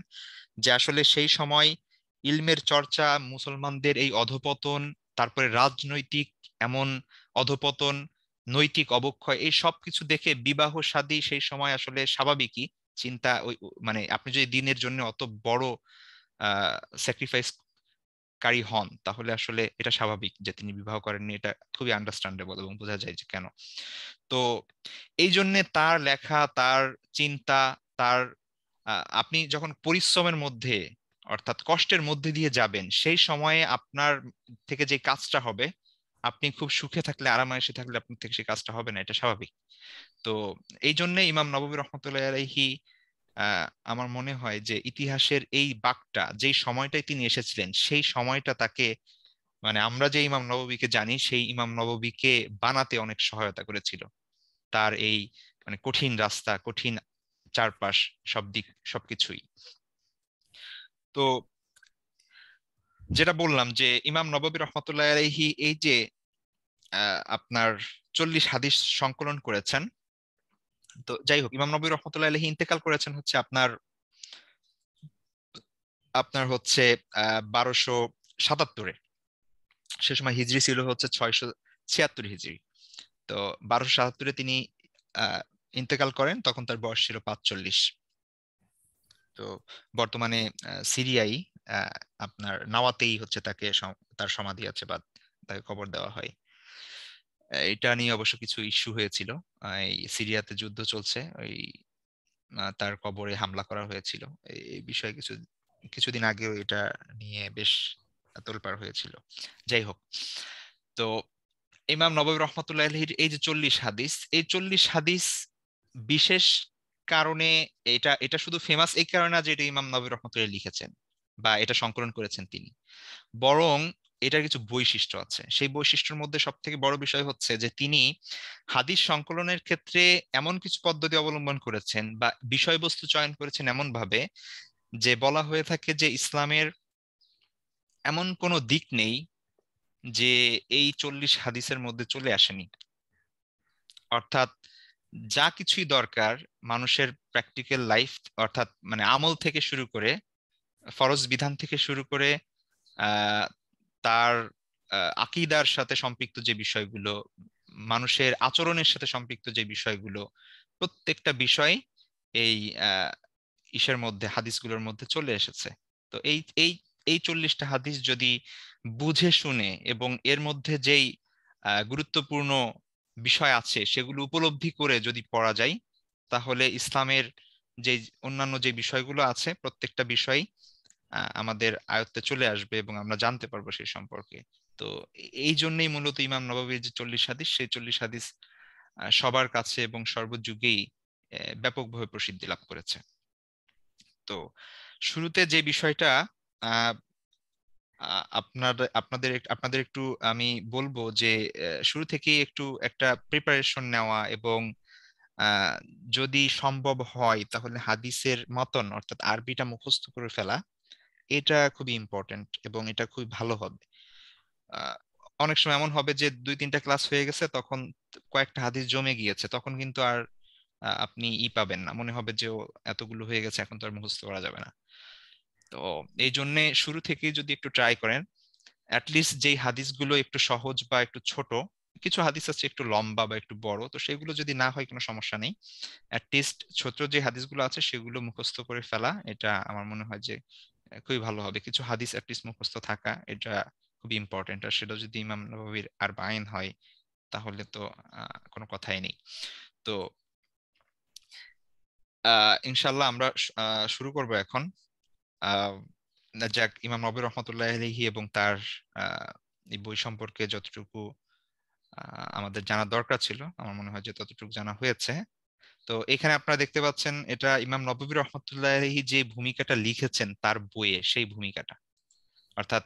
[SPEAKER 1] যে আসলে সেই সময় ইলমের চর্চা মুসলমানদের এই অধপতন তারপরে রাজনৈতিক এমন অধপতন নৈতিক অবক্ষয় এই সব কিছু দেখে বিবাহ সাদী সেই সময় আসলে স্বাভাবিকই চিন্তা ওই মানে আপনি যদি দিনের জন্য অত বড় স্যাক্রিফাইস কারী হন তাহলে আসলে এটা স্বাভাবিক যে তিনি বিবাহ করেননি এটা খুবই আন্ডারস্ট্যান্ডেবল এবং বোঝা যায় যে কেন তো এই জন্যে তার লেখা তার চিন্তা তার আপনি যখন পরিশ্রমের মধ্যে অর্থাৎ কষ্টের মধ্যে দিয়ে যাবেন সেই সময়ে আপনার থেকে যে কাজটা হবে আপনি খুব সুখে থাকলে আরামায়সে থাকলে আপনার থেকে সেই কাজটা হবে না এটা স্বাভাবিক তো এই জন্য ইমাম নবী রহমতুল্লাহ আলাইহি আমার মনে হয় যে ইতিহাসের এই বাঘটা যেই সময়টায় তিনি এসেছিলেন সেই সময়টা তাকে মানে আমরা যে ইমাম নববীকে জানি সেই ইমাম নববীকে বানাতে অনেক সহায়তা করেছিল তার এই মানে কঠিন রাস্তা কঠিন চারপাশ সব দিক সবকিছুই তো যেটা বললাম যে ইমাম নবাবী রহমতুল্লাহ আলহি এই যে আপনার চল্লিশ হাদিস সংকলন করেছেন তো যাই হোক ইমাম নবী রহমতুল্লাহ আলহী ইন্তেকাল করেছেন হচ্ছে আপনার আপনার হচ্ছে বারোশো সাতাত্তরে সে সময় হিজড়ি ছিল হচ্ছে ছয়শো ছিয়াত্তর হিজড়ি তো বারোশো সাতাত্তরে তিনি ইন্তেকাল করেন তখন তার বয়স ছিল পাঁচচল্লিশ তো বর্তমানে সিরিয়াই আপনার নাওয়াতেই হচ্ছে তাকে তার সমাধি আছে বা তাকে খবর দেওয়া হয় এটা নিয়ে অবশ্য কিছু ইস্যু হয়েছিল এই সিরিয়াতে যুদ্ধ চলছে ওই তার কবরে হামলা করা হয়েছিল এই বিষয়ে কিছু কিছুদিন আগেও এটা নিয়ে বেশ তোলপাড় হয়েছিল যাই হোক তো ইমাম নবাব রহমতুল্লাহ এই যে চল্লিশ হাদিস এই চল্লিশ হাদিস বিশেষ কারণে এটা এটা শুধু ফেমাস এই কারণে যে এটা ইমাম নবী রহমতুল্লাহ লিখেছেন বা এটা সংকলন করেছেন তিনি বরং এটার কিছু বৈশিষ্ট্য আছে সেই বৈশিষ্ট্যের মধ্যে সব থেকে বড় বিষয় হচ্ছে যে তিনি হাদিস সংকলনের ক্ষেত্রে এমন কিছু পদ্ধতি অবলম্বন করেছেন বা বিষয়বস্তু চয়ন করেছেন এমন ভাবে যে বলা হয়ে থাকে যে ইসলামের এমন কোনো দিক নেই যে এই চল্লিশ হাদিসের মধ্যে চলে আসেনি অর্থাৎ যা কিছুই দরকার মানুষের প্র্যাকটিক্যাল লাইফ অর্থাৎ মানে আমল থেকে শুরু করে ফরজ বিধান থেকে শুরু করে তার আকিদার সাথে সম্পৃক্ত যে বিষয়গুলো মানুষের আচরণের সাথে সম্পৃক্ত যে বিষয়গুলো প্রত্যেকটা বিষয় এই ইসের মধ্যে হাদিসগুলোর মধ্যে চলে এসেছে তো এই এই এই চল্লিশটা হাদিস যদি বুঝে শুনে এবং এর মধ্যে যেই গুরুত্বপূর্ণ বিষয় আছে সেগুলো উপলব্ধি করে যদি পড়া যায় তাহলে ইসলামের যে অন্যান্য যে বিষয়গুলো আছে প্রত্যেকটা বিষয় আমাদের আয়ত্তে চলে আসবে এবং আমরা জানতে পারবো সেই সম্পর্কে তো এই জন্যই মূলত ইমাম নবাবীর যে চল্লিশ হাদিস সেই চল্লিশ হাদিস সবার কাছে এবং সর্বযুগেই ব্যাপকভাবে প্রসিদ্ধি লাভ করেছে তো শুরুতে যে বিষয়টা আপনার আপনাদের আপনাদের একটু আমি বলবো যে শুরু থেকেই একটু একটা প্রিপারেশন নেওয়া এবং যদি সম্ভব হয় তাহলে হাদিসের মতন অর্থাৎ আরবিটা মুখস্থ করে ফেলা এটা খুবই ইম্পর্টেন্ট এবং এটা খুবই ভালো হবে অনেক সময় এমন হবে যে দুই তিনটা ক্লাস হয়ে গেছে তখন কয়েকটা হাদিস জমে গিয়েছে তখন কিন্তু আর আপনি ই পাবেন না মনে হবে যে এতগুলো হয়ে গেছে এখন তো আর মুখস্থ করা যাবে না তো এই জন্য শুরু থেকে যদি একটু ট্রাই করেন অ্যাটলিস্ট যেই হাদিসগুলো একটু সহজ বা একটু ছোট কিছু হাদিস আছে একটু লম্বা বা একটু বড় তো সেগুলো যদি না হয় কোনো সমস্যা নেই অ্যাটলিস্ট ছোট যে হাদিসগুলো আছে সেগুলো মুখস্থ করে ফেলা এটা আমার মনে হয় যে খুবই ভালো হবে কিছু হাদিস অ্যাটলিস্ট মুখস্থ থাকা এটা খুবই ইম্পর্টেন্ট আর সেটা যদি ইমাম নবীর আর বাইন হয় তাহলে তো কোনো কথাই নেই তো ইনশাল্লাহ আমরা শুরু করব এখন যাক ইমাম নবীর রহমতুল্লাহ আলহি এবং তার এই বই সম্পর্কে যতটুকু আমাদের জানা দরকার ছিল আমার মনে হয় যে ততটুকু জানা হয়েছে তো এখানে আপনারা দেখতে পাচ্ছেন এটা ইমাম নবী রহমতুল্লাহি যে ভূমিকাটা লিখেছেন তার বইয়ে সেই ভূমিকাটা অর্থাৎ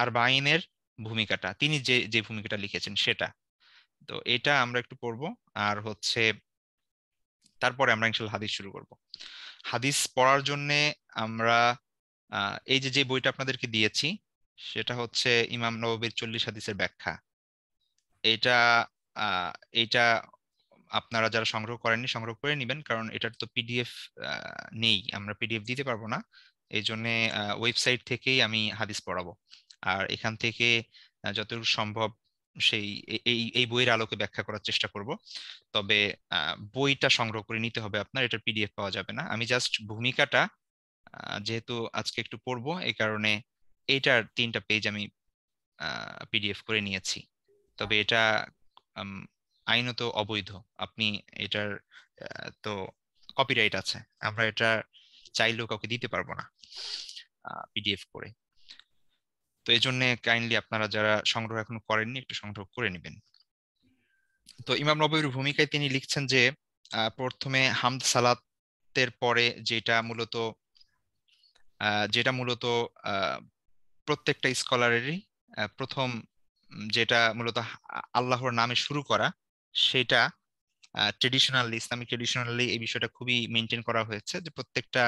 [SPEAKER 1] আর বাইনের ভূমিকাটা তিনি যে যে ভূমিকাটা লিখেছেন সেটা তো এটা আমরা একটু পড়ব আর হচ্ছে তারপরে আমরা ইনশাল হাদিস শুরু করব হাদিস পড়ার জন্য আমরা এই যে যে বইটা আপনাদেরকে দিয়েছি সেটা হচ্ছে ইমাম নববীর চল্লিশ হাদিসের ব্যাখ্যা এটা এটা আপনারা যারা সংগ্রহ করেননি সংগ্রহ করে নিবেন কারণ এটার তো পিডিএফ নেই আমরা পিডিএফ দিতে পারবো না এই জন্যে ওয়েবসাইট থেকেই আমি হাদিস পড়াবো আর এখান থেকে যতটুকু সম্ভব সেই এই এই বইয়ের আলোকে ব্যাখ্যা করার চেষ্টা করব তবে বইটা সংগ্রহ করে নিতে হবে আপনার এটার পিডিএফ পাওয়া যাবে না আমি জাস্ট ভূমিকাটা যেহেতু আজকে একটু পড়ব এই কারণে এটার তিনটা পেজ আমি পিডিএফ করে নিয়েছি তবে এটা আইনত অবৈধ আপনি এটার তো কপিরাইট আছে আমরা এটা চাইলেও কাউকে দিতে পারবো না পিডিএফ করে তো এই জন্য কাইন্ডলি আপনারা যারা সংগ্রহ এখনো করেননি একটু সংগ্রহ করে নেবেন তো ইমাম নবীর ভূমিকায় তিনি লিখছেন যে প্রথমে হামদ সালাতের পরে যেটা মূলত যেটা মূলত প্রত্যেকটা স্কলারেরই প্রথম যেটা মূলত আল্লাহর নামে শুরু করা সেটা ট্রেডিশনালি ইসলামিক ট্রেডিশনালি এই বিষয়টা খুবই মেনটেন করা হয়েছে যে প্রত্যেকটা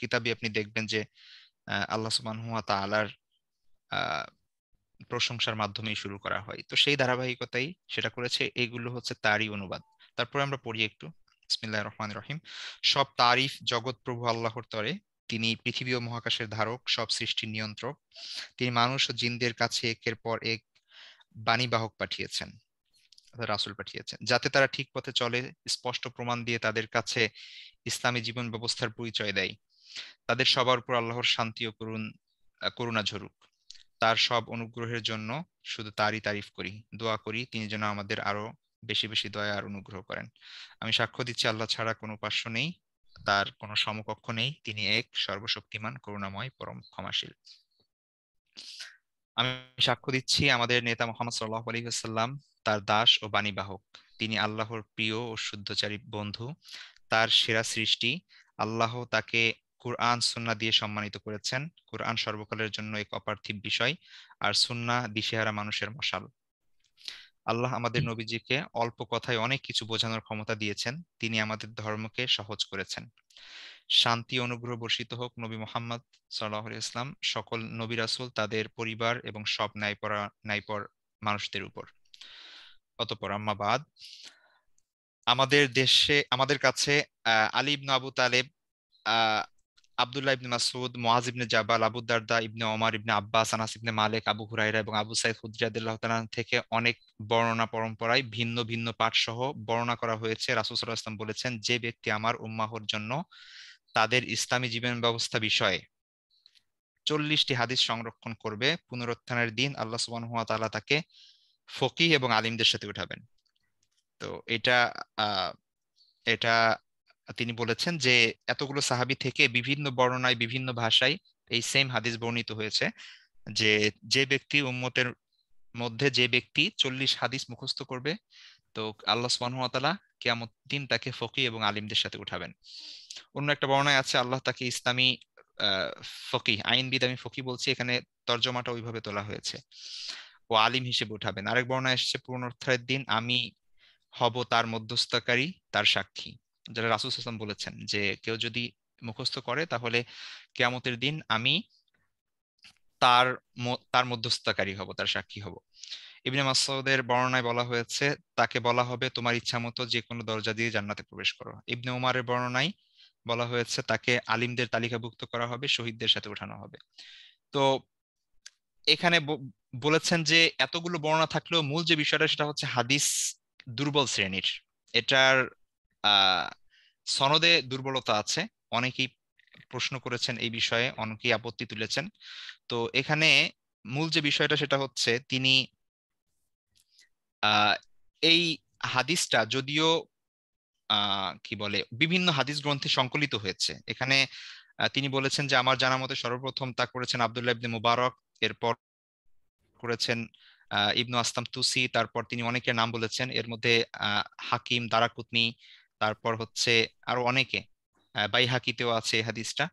[SPEAKER 1] কিতাবই আপনি দেখবেন যে আল্লাহ সুবানহুয়া তালার প্রশংসার মাধ্যমে শুরু করা হয় তো সেই ধারাবাহিকতাই সেটা করেছে এগুলো হচ্ছে তারই অনুবাদ তারপরে আমরা পড়ি একটু ইসমিল্লাহ রহমান রহিম সব তারিফ জগৎ প্রভু আল্লাহর তরে তিনি পৃথিবী ও মহাকাশের ধারক সব সৃষ্টির নিয়ন্ত্রক তিনি মানুষ ও জিনদের কাছে একের পর এক বাণীবাহক পাঠিয়েছেন রাসুল পাঠিয়েছেন যাতে তারা ঠিক পথে চলে স্পষ্ট প্রমাণ দিয়ে তাদের কাছে ইসলামী জীবন ব্যবস্থার পরিচয় দেয় তাদের সবার উপর আল্লাহর শান্তি ও করুন করুণা ঝরুক তার সব অনুগ্রহের জন্য শুধু তারই তারিফ করি দোয়া করি তিনি যেন আমাদের আরো বেশি বেশি দয়া আর অনুগ্রহ করেন আমি সাক্ষ্য দিচ্ছি আল্লাহ ছাড়া কোনো পার্শ্ব নেই তার কোনো সমকক্ষ নেই তিনি এক সর্বশক্তিমান করুণাময় পরম ক্ষমাশীল আমি সাক্ষ্য দিচ্ছি আমাদের নেতা মোহাম্মদ সাল্লাহ আলী সাল্লাম তার দাস ও বাণীবাহক তিনি আল্লাহর প্রিয় ও শুদ্ধচারী বন্ধু তার সেরা সৃষ্টি আল্লাহ তাকে কুরআন সুন্না দিয়ে সম্মানিত করেছেন কুরআন সর্বকালের জন্য এক অপার্থিব বিষয় আর সুন্না দিশেহারা মানুষের মশাল আল্লাহ আমাদের নবীজিকে অল্প কথায় অনেক কিছু বোঝানোর ক্ষমতা দিয়েছেন তিনি আমাদের ধর্মকে সহজ করেছেন শান্তি অনুগ্রহ বর্ষিত হোক নবী মোহাম্মদ সাল্লাহ ইসলাম সকল নবী রাসুল তাদের পরিবার এবং সব ন্যায়পরা ন্যায়পর মানুষদের উপর অতপর আম্মাবাদ আমাদের দেশে আমাদের কাছে আলী ইবনে আবু তালেব আবদুল্লাহ ইবনে মাসুদ মুআজ ইবনে জাবাল আবু দারদা ইবনে ওমার ইবনে আব্বাস আনাস ইবনে মালিক আবু হুরাইরা এবং আবু সাইদ খুদরি রাদিয়াল্লাহু থেকে অনেক বর্ণনা পরম্পরায় ভিন্ন ভিন্ন পাঠ সহ বর্ণনা করা হয়েছে রাসূল সাল্লাল্লাহু বলেছেন যে ব্যক্তি আমার উম্মাহর জন্য তাদের ইসলামী জীবন ব্যবস্থা বিষয়ে চল্লিশটি হাদিস সংরক্ষণ করবে পুনরুত্থানের দিন আল্লাহ সুবান হুয়া তালা তাকে ফকি এবং আলিমদের সাথে উঠাবেন তো এটা এটা তিনি বলেছেন যে এতগুলো সাহাবি থেকে বিভিন্ন বর্ণনায় বিভিন্ন ভাষায় এই সেম হাদিস বর্ণিত হয়েছে যে যে ব্যক্তি উম্মতের মধ্যে যে ব্যক্তি চল্লিশ হাদিস মুখস্থ করবে তো আল্লাহ হুয়া তালা কেয়ামত দিন তাকে ফকি এবং আলিমদের সাথে উঠাবেন অন্য একটা বর্ণায় আছে আল্লাহ তাকে ইসলামী ফকি আইনবিদ আমি ফকি বলছি এখানে তর্জমাটা ওইভাবে তোলা হয়েছে ও আলিম হিসেবে উঠাবেন আরেক বর্ণায় এসেছে পুনরুত্থানের দিন আমি হব তার মধ্যস্থকারী তার সাক্ষী যারা রাসুল হাসান বলেছেন যে কেউ যদি মুখস্থ করে তাহলে কেয়ামতের দিন আমি তার তার মধ্যস্থকারী হব তার সাক্ষী হব ইবনে মাসউদের বর্ণনায় বলা হয়েছে তাকে বলা হবে তোমার ইচ্ছা মতো যে কোনো দরজা দিয়ে জান্নাতে প্রবেশ করো ইবনে উমারের বর্ণনায় বলা হয়েছে তাকে আলিমদের তালিকাভুক্ত করা হবে শহীদদের সাথে ওঠানো হবে তো এখানে বলেছেন যে এতগুলো বর্ণনা থাকলেও মূল যে বিষয়টা সেটা হচ্ছে হাদিস দুর্বল শ্রেণীর এটার সনদে দুর্বলতা আছে অনেকেই প্রশ্ন করেছেন এই বিষয়ে অনেকেই আপত্তি তুলেছেন তো এখানে মূল যে বিষয়টা সেটা হচ্ছে তিনি এই হাদিসটা যদিও কি বলে বিভিন্ন হাদিস গ্রন্থে সংকলিত হয়েছে এখানে তিনি বলেছেন যে আমার জানা মতে সর্বপ্রথম তা করেছেন আবদুল্লাহ ইবনে মুবারক এরপর করেছেন ইবনু আস্তাম তুসি তারপর তিনি অনেকের নাম বলেছেন এর মধ্যে হাকিম দারাকুতনি তারপর হচ্ছে আরো অনেকে বাই হাকিতেও আছে হাদিসটা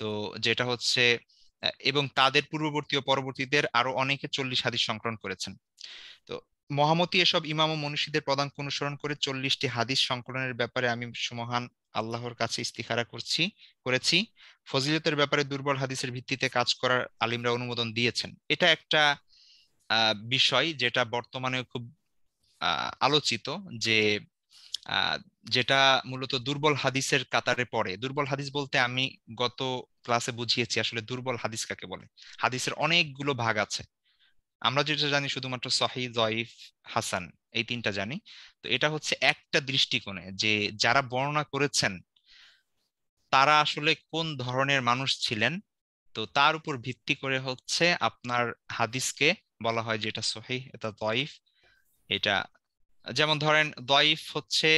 [SPEAKER 1] তো যেটা হচ্ছে এবং তাদের পূর্ববর্তী ও পরবর্তীদের আরো অনেকে চল্লিশ হাদিস সংকলন করেছেন তো মহামতি এসব ইমাম ও মনীষীদের পদাঙ্ক অনুসরণ করে চল্লিশটি হাদিস সংকলনের ব্যাপারে আমি সুমহান আল্লাহর কাছে ইস্তিখারা করছি করেছি ফজিলতের ব্যাপারে দুর্বল হাদিসের ভিত্তিতে কাজ করার আলিমরা অনুমোদন দিয়েছেন এটা একটা বিষয় যেটা বর্তমানে খুব আলোচিত যে যেটা মূলত দুর্বল হাদিসের কাতারে পড়ে দুর্বল হাদিস বলতে আমি গত ক্লাসে বুঝিয়েছি আসলে দুর্বল হাদিস কাকে বলে হাদিসের অনেকগুলো ভাগ আছে আমরা যেটা জানি শুধুমাত্র সহি জয়ীফ হাসান এই তিনটা জানি তো এটা হচ্ছে একটা দৃষ্টিকোণে যে যারা বর্ণনা করেছেন তারা আসলে কোন ধরনের মানুষ ছিলেন তো তার উপর ভিত্তি করে হচ্ছে আপনার হাদিসকে বলা হয় যে এটা সহি এটা দয়ফ এটা যেমন ধরেন দয়ফ হচ্ছে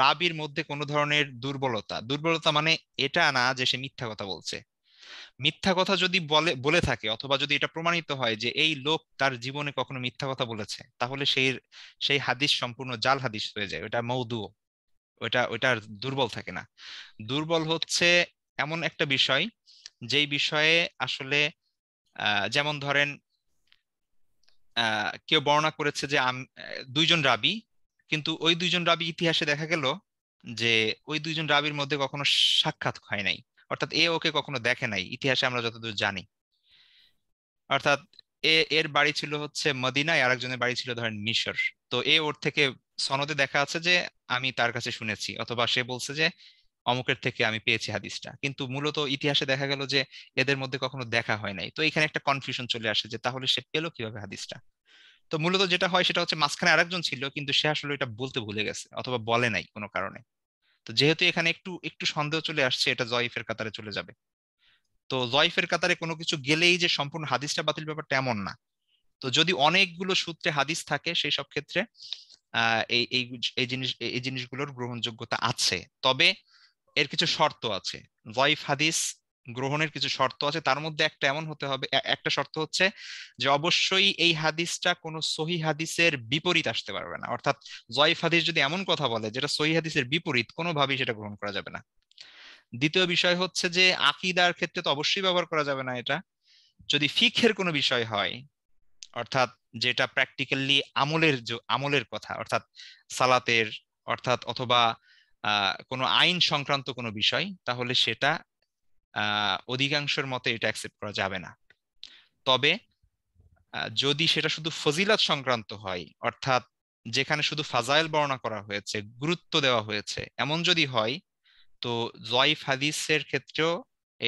[SPEAKER 1] রাবির মধ্যে কোনো ধরনের দুর্বলতা দুর্বলতা মানে এটা না যে সে মিথ্যা কথা বলছে মিথ্যা কথা যদি বলে বলে থাকে অথবা যদি এটা প্রমাণিত হয় যে এই লোক তার জীবনে কখনো মিথ্যা কথা বলেছে তাহলে সেই সেই হাদিস সম্পূর্ণ জাল হাদিস হয়ে যায় ওটা মৌদু ওটা ওটার দুর্বল থাকে না দুর্বল হচ্ছে এমন একটা বিষয় যেই বিষয়ে আসলে যেমন ধরেন কেউ বর্ণনা করেছে যে দুইজন রাবি কিন্তু ওই দুইজন রাবি ইতিহাসে দেখা গেল যে ওই দুইজন রাবির মধ্যে কখনো সাক্ষাৎ হয় নাই অর্থাৎ এ ওকে কখনো দেখে নাই ইতিহাসে আমরা যতদূর জানি অর্থাৎ এ এর বাড়ি ছিল হচ্ছে মদিনায় আর একজনের বাড়ি ছিল ধরেন মিশর তো এ ওর থেকে সনদে দেখা আছে যে আমি তার কাছে শুনেছি অথবা সে বলছে যে অমুকের থেকে আমি পেয়েছি হাদিসটা কিন্তু মূলত ইতিহাসে দেখা গেল যে এদের মধ্যে কখনো দেখা হয় নাই তো এখানে একটা কনফিউশন চলে আসে যে তাহলে সে পেলো কিভাবে হাদিসটা তো মূলত যেটা হয় সেটা হচ্ছে মাঝখানে আরেকজন ছিল কিন্তু সে আসলে এটা বলতে ভুলে গেছে অথবা বলে নাই কোনো কারণে তো যেহেতু এখানে একটু একটু সন্দেহ চলে আসছে এটা জয়ফের কাতারে চলে যাবে তো জয়ফের কাতারে কোনো কিছু গেলেই যে সম্পূর্ণ হাদিসটা বাতিল ব্যাপার তেমন না তো যদি অনেকগুলো সূত্রে হাদিস থাকে সেই সব ক্ষেত্রে এই এই জিনিস এই জিনিসগুলোর গ্রহণযোগ্যতা আছে তবে এর কিছু শর্ত আছে জয়ফ হাদিস গ্রহণের কিছু শর্ত আছে তার মধ্যে একটা এমন হতে হবে একটা শর্ত হচ্ছে যে অবশ্যই এই হাদিসটা কোনো সহি হাদিসের বিপরীত আসতে পারবে না অর্থাৎ জয়ফ হাদিস যদি এমন কথা বলে যেটা সহি হাদিসের বিপরীত কোনোভাবেই সেটা গ্রহণ করা যাবে না দ্বিতীয় বিষয় হচ্ছে যে আকিদার ক্ষেত্রে তো অবশ্যই ব্যবহার করা যাবে না এটা যদি ফিখের কোনো বিষয় হয় অর্থাৎ যেটা প্র্যাকটিক্যালি আমলের আমলের কথা অর্থাৎ সালাতের অর্থাৎ অথবা কোনো আইন সংক্রান্ত কোনো বিষয় তাহলে সেটা অধিকাংশের মতে এটা অ্যাকসেপ্ট করা যাবে না তবে যদি সেটা শুধু ফজিলত সংক্রান্ত হয় অর্থাৎ যেখানে শুধু ফাজাইল বর্ণনা করা হয়েছে গুরুত্ব দেওয়া হয়েছে এমন যদি হয় তো জয়ফ হাদিসের ক্ষেত্রেও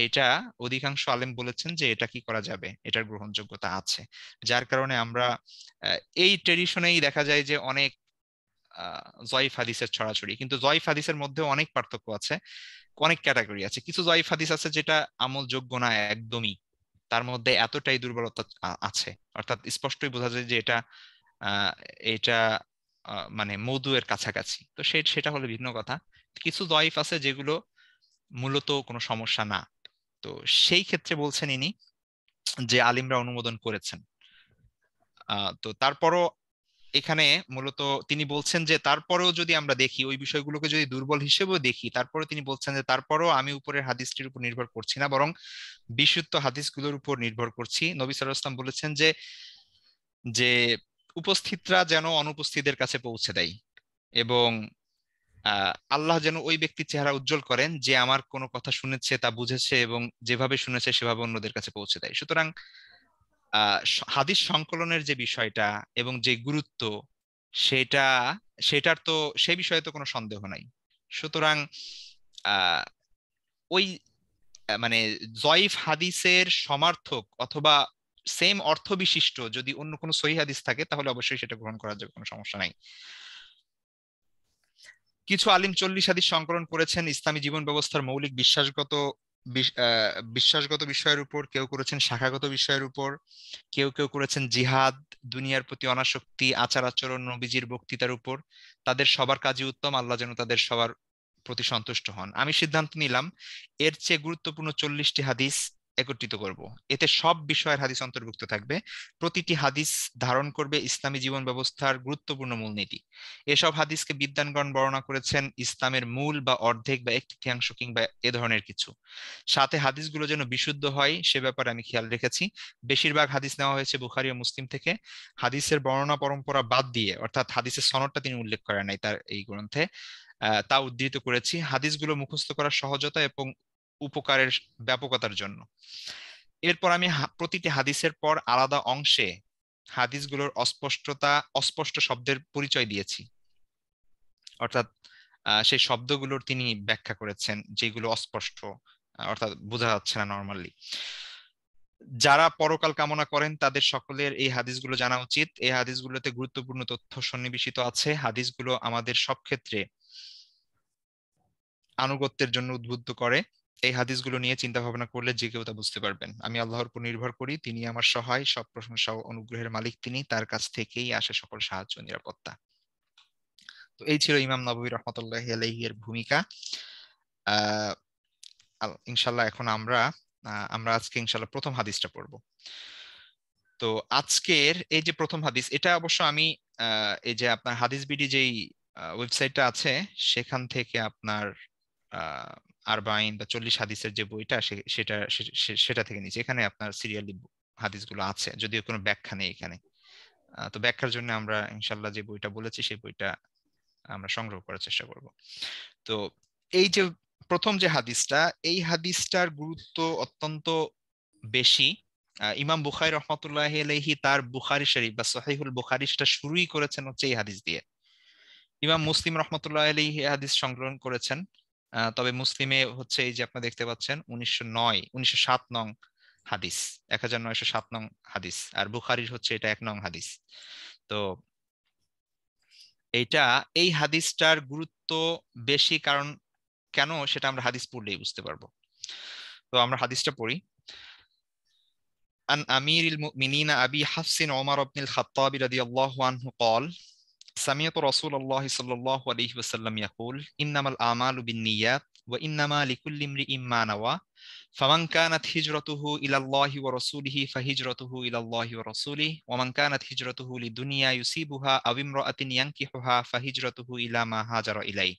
[SPEAKER 1] এটা অধিকাংশ আলেম বলেছেন যে এটা কি করা যাবে এটার গ্রহণযোগ্যতা আছে যার কারণে আমরা এই ট্রেডিশনেই দেখা যায় যে অনেক জয়ফ হাদিসের ছড়াছড়ি কিন্তু জয়ফ হাদিসের মধ্যে অনেক পার্থক্য আছে অনেক ক্যাটাগরি আছে কিছু জয়ীফ হাদিস আছে যেটা আমলযোগ্য না একদমই তার মধ্যে এতটাই দুর্বলতা আছে অর্থাৎ স্পষ্টই বোঝা যায় যে এটা এটা মানে মৌদুয়ের কাছাকাছি তো সে সেটা হলো ভিন্ন কথা কিছু জয়ীফ আছে যেগুলো মূলত কোনো সমস্যা না তো সেই ক্ষেত্রে বলছেন ইনি যে আলিমরা অনুমোদন করেছেন তো তারপরও এখানে মূলত তিনি বলছেন যে তারপরেও যদি আমরা দেখি ওই বিষয়গুলোকে যদি দুর্বল হিসেবেও দেখি তারপরে তিনি বলছেন যে তারপরেও আমি উপরের হাদিসটির উপর নির্ভর করছি না বরং বিশুদ্ধ হাদিসগুলোর উপর নির্ভর করছি নবী সাল্লাম বলেছেন যে যে উপস্থিতরা যেন অনুপস্থিতদের কাছে পৌঁছে দেয় এবং আল্লাহ যেন ওই ব্যক্তির চেহারা উজ্জ্বল করেন যে আমার কোনো কথা শুনেছে তা বুঝেছে এবং যেভাবে শুনেছে সেভাবে অন্যদের কাছে পৌঁছে দেয় সুতরাং হাদিস সংকলনের যে বিষয়টা এবং যে গুরুত্ব সেটা সেটার তো সে বিষয়ে তো কোনো সন্দেহ নাই সুতরাং ওই মানে জয়ীফ হাদিসের সমার্থক অথবা সেম অর্থ বিশিষ্ট যদি অন্য কোনো সহি হাদিস থাকে তাহলে অবশ্যই সেটা গ্রহণ করা যাবে কোনো সমস্যা নাই কিছু আলিম চল্লিশ হাদিস সংকলন করেছেন ইসলামী জীবন ব্যবস্থার মৌলিক বিশ্বাসগত বিশ্বাসগত বিষয়ের উপর কেউ করেছেন শাখাগত বিষয়ের উপর কেউ কেউ করেছেন জিহাদ দুনিয়ার প্রতি অনাসক্তি আচার আচরণ নবীজির বক্তৃতার উপর তাদের সবার কাজই উত্তম আল্লাহ যেন তাদের সবার প্রতি সন্তুষ্ট হন আমি সিদ্ধান্ত নিলাম এর চেয়ে গুরুত্বপূর্ণ চল্লিশটি হাদিস একত্রিত করব এতে সব বিষয়ের হাদিস অন্তর্ভুক্ত থাকবে প্রতিটি হাদিস ধারণ করবে ইসলামী জীবন ব্যবস্থার গুরুত্বপূর্ণ মূলনীতি এসব হাদিসকে বিদ্যানগণ বর্ণনা করেছেন ইসলামের মূল বা অর্ধেক বা এক তৃতীয়াংশ কিংবা এ ধরনের কিছু সাথে হাদিসগুলো যেন বিশুদ্ধ হয় সে ব্যাপারে আমি খেয়াল রেখেছি বেশিরভাগ হাদিস নেওয়া হয়েছে বুখারি ও মুসলিম থেকে হাদিসের বর্ণনা পরম্পরা বাদ দিয়ে অর্থাৎ হাদিসের সনদটা তিনি উল্লেখ করেন নাই তার এই গ্রন্থে তা উদ্ধৃত করেছি হাদিসগুলো মুখস্থ করার সহজতা এবং উপকারের ব্যাপকতার জন্য এরপর আমি প্রতিটি হাদিসের পর আলাদা অংশে হাদিসগুলোর অস্পষ্টতা অস্পষ্ট শব্দের পরিচয় দিয়েছি অর্থাৎ সেই শব্দগুলোর তিনি ব্যাখ্যা করেছেন যেগুলো অস্পষ্ট অর্থাৎ বোঝা যাচ্ছে না নর্মালি যারা পরকাল কামনা করেন তাদের সকলের এই হাদিসগুলো জানা উচিত এই হাদিসগুলোতে গুরুত্বপূর্ণ তথ্য সন্নিবেশিত আছে হাদিসগুলো আমাদের সব ক্ষেত্রে আনুগত্যের জন্য উদ্বুদ্ধ করে এই হাদিসগুলো নিয়ে চিন্তা ভাবনা করলে যে কেউ তা বুঝতে পারবেন আমি আল্লাহর উপর নির্ভর করি তিনি আমার সহায় সব প্রশংসা ও অনুগ্রহের মালিক তিনি তার কাছ থেকেই আসে সকল সাহায্য নিরাপত্তা তো এই ছিল ইমাম নবী রহমতুল্লাহ আলহিয়ের ভূমিকা আহ ইনশাল্লাহ এখন আমরা আমরা আজকে ইনশাল্লাহ প্রথম হাদিসটা পড়ব তো আজকের এই যে প্রথম হাদিস এটা অবশ্য আমি এই যে আপনার হাদিস বিডি যেই ওয়েবসাইটটা আছে সেখান থেকে আপনার আরবাইন বা চল্লিশ হাদিসের যে বইটা সেটা সেটা থেকে নিচ্ছে এখানে আপনার সিরিয়ালি হাদিসগুলো আছে যদিও কোনো ব্যাখ্যা নেই এখানে তো ব্যাখ্যার জন্য আমরা ইনশাল্লাহ যে বইটা বলেছি সেই বইটা আমরা সংগ্রহ করার চেষ্টা করব তো এই যে প্রথম যে হাদিসটা এই হাদিসটার গুরুত্ব অত্যন্ত বেশি ইমাম বুখারি রহমতুল্লাহ আলহি তার বুখারি শরীফ বা সহিহুল বুখারিসটা শুরুই করেছেন হচ্ছে এই হাদিস দিয়ে ইমাম মুসলিম রহমতুল্লাহ আলহি হাদিস সংগ্রহণ করেছেন তবে মুসলিমে হচ্ছে এই যে আপনি দেখতে পাচ্ছেন উনিশশো নয় উনিশশো সাত নং হাদিস এক হাজার নয়শো সাত নং হাদিস আর বুখারির হচ্ছে এটা এক নং হাদিস তো এইটা এই হাদিসটার গুরুত্ব বেশি কারণ কেন সেটা আমরা হাদিস পড়লেই বুঝতে পারবো তো আমরা হাদিসটা পড়ি عن أمير المؤمنين أبي حفص عمر بن الخطاب رضي الله عنه قال সামিয়ত রসুল আল্লাহ সাল্লাহ আলহি ওসাল্লাম ইয়াকুল আমাল বিন নিয়াত فمن كانت هجرته إلى الله ورسوله فهجرته إلى الله ورسوله ومن كانت هجرته لدنيا يصيبها أو امرأة ينكحها فهجرته إلى ما هاجر إليه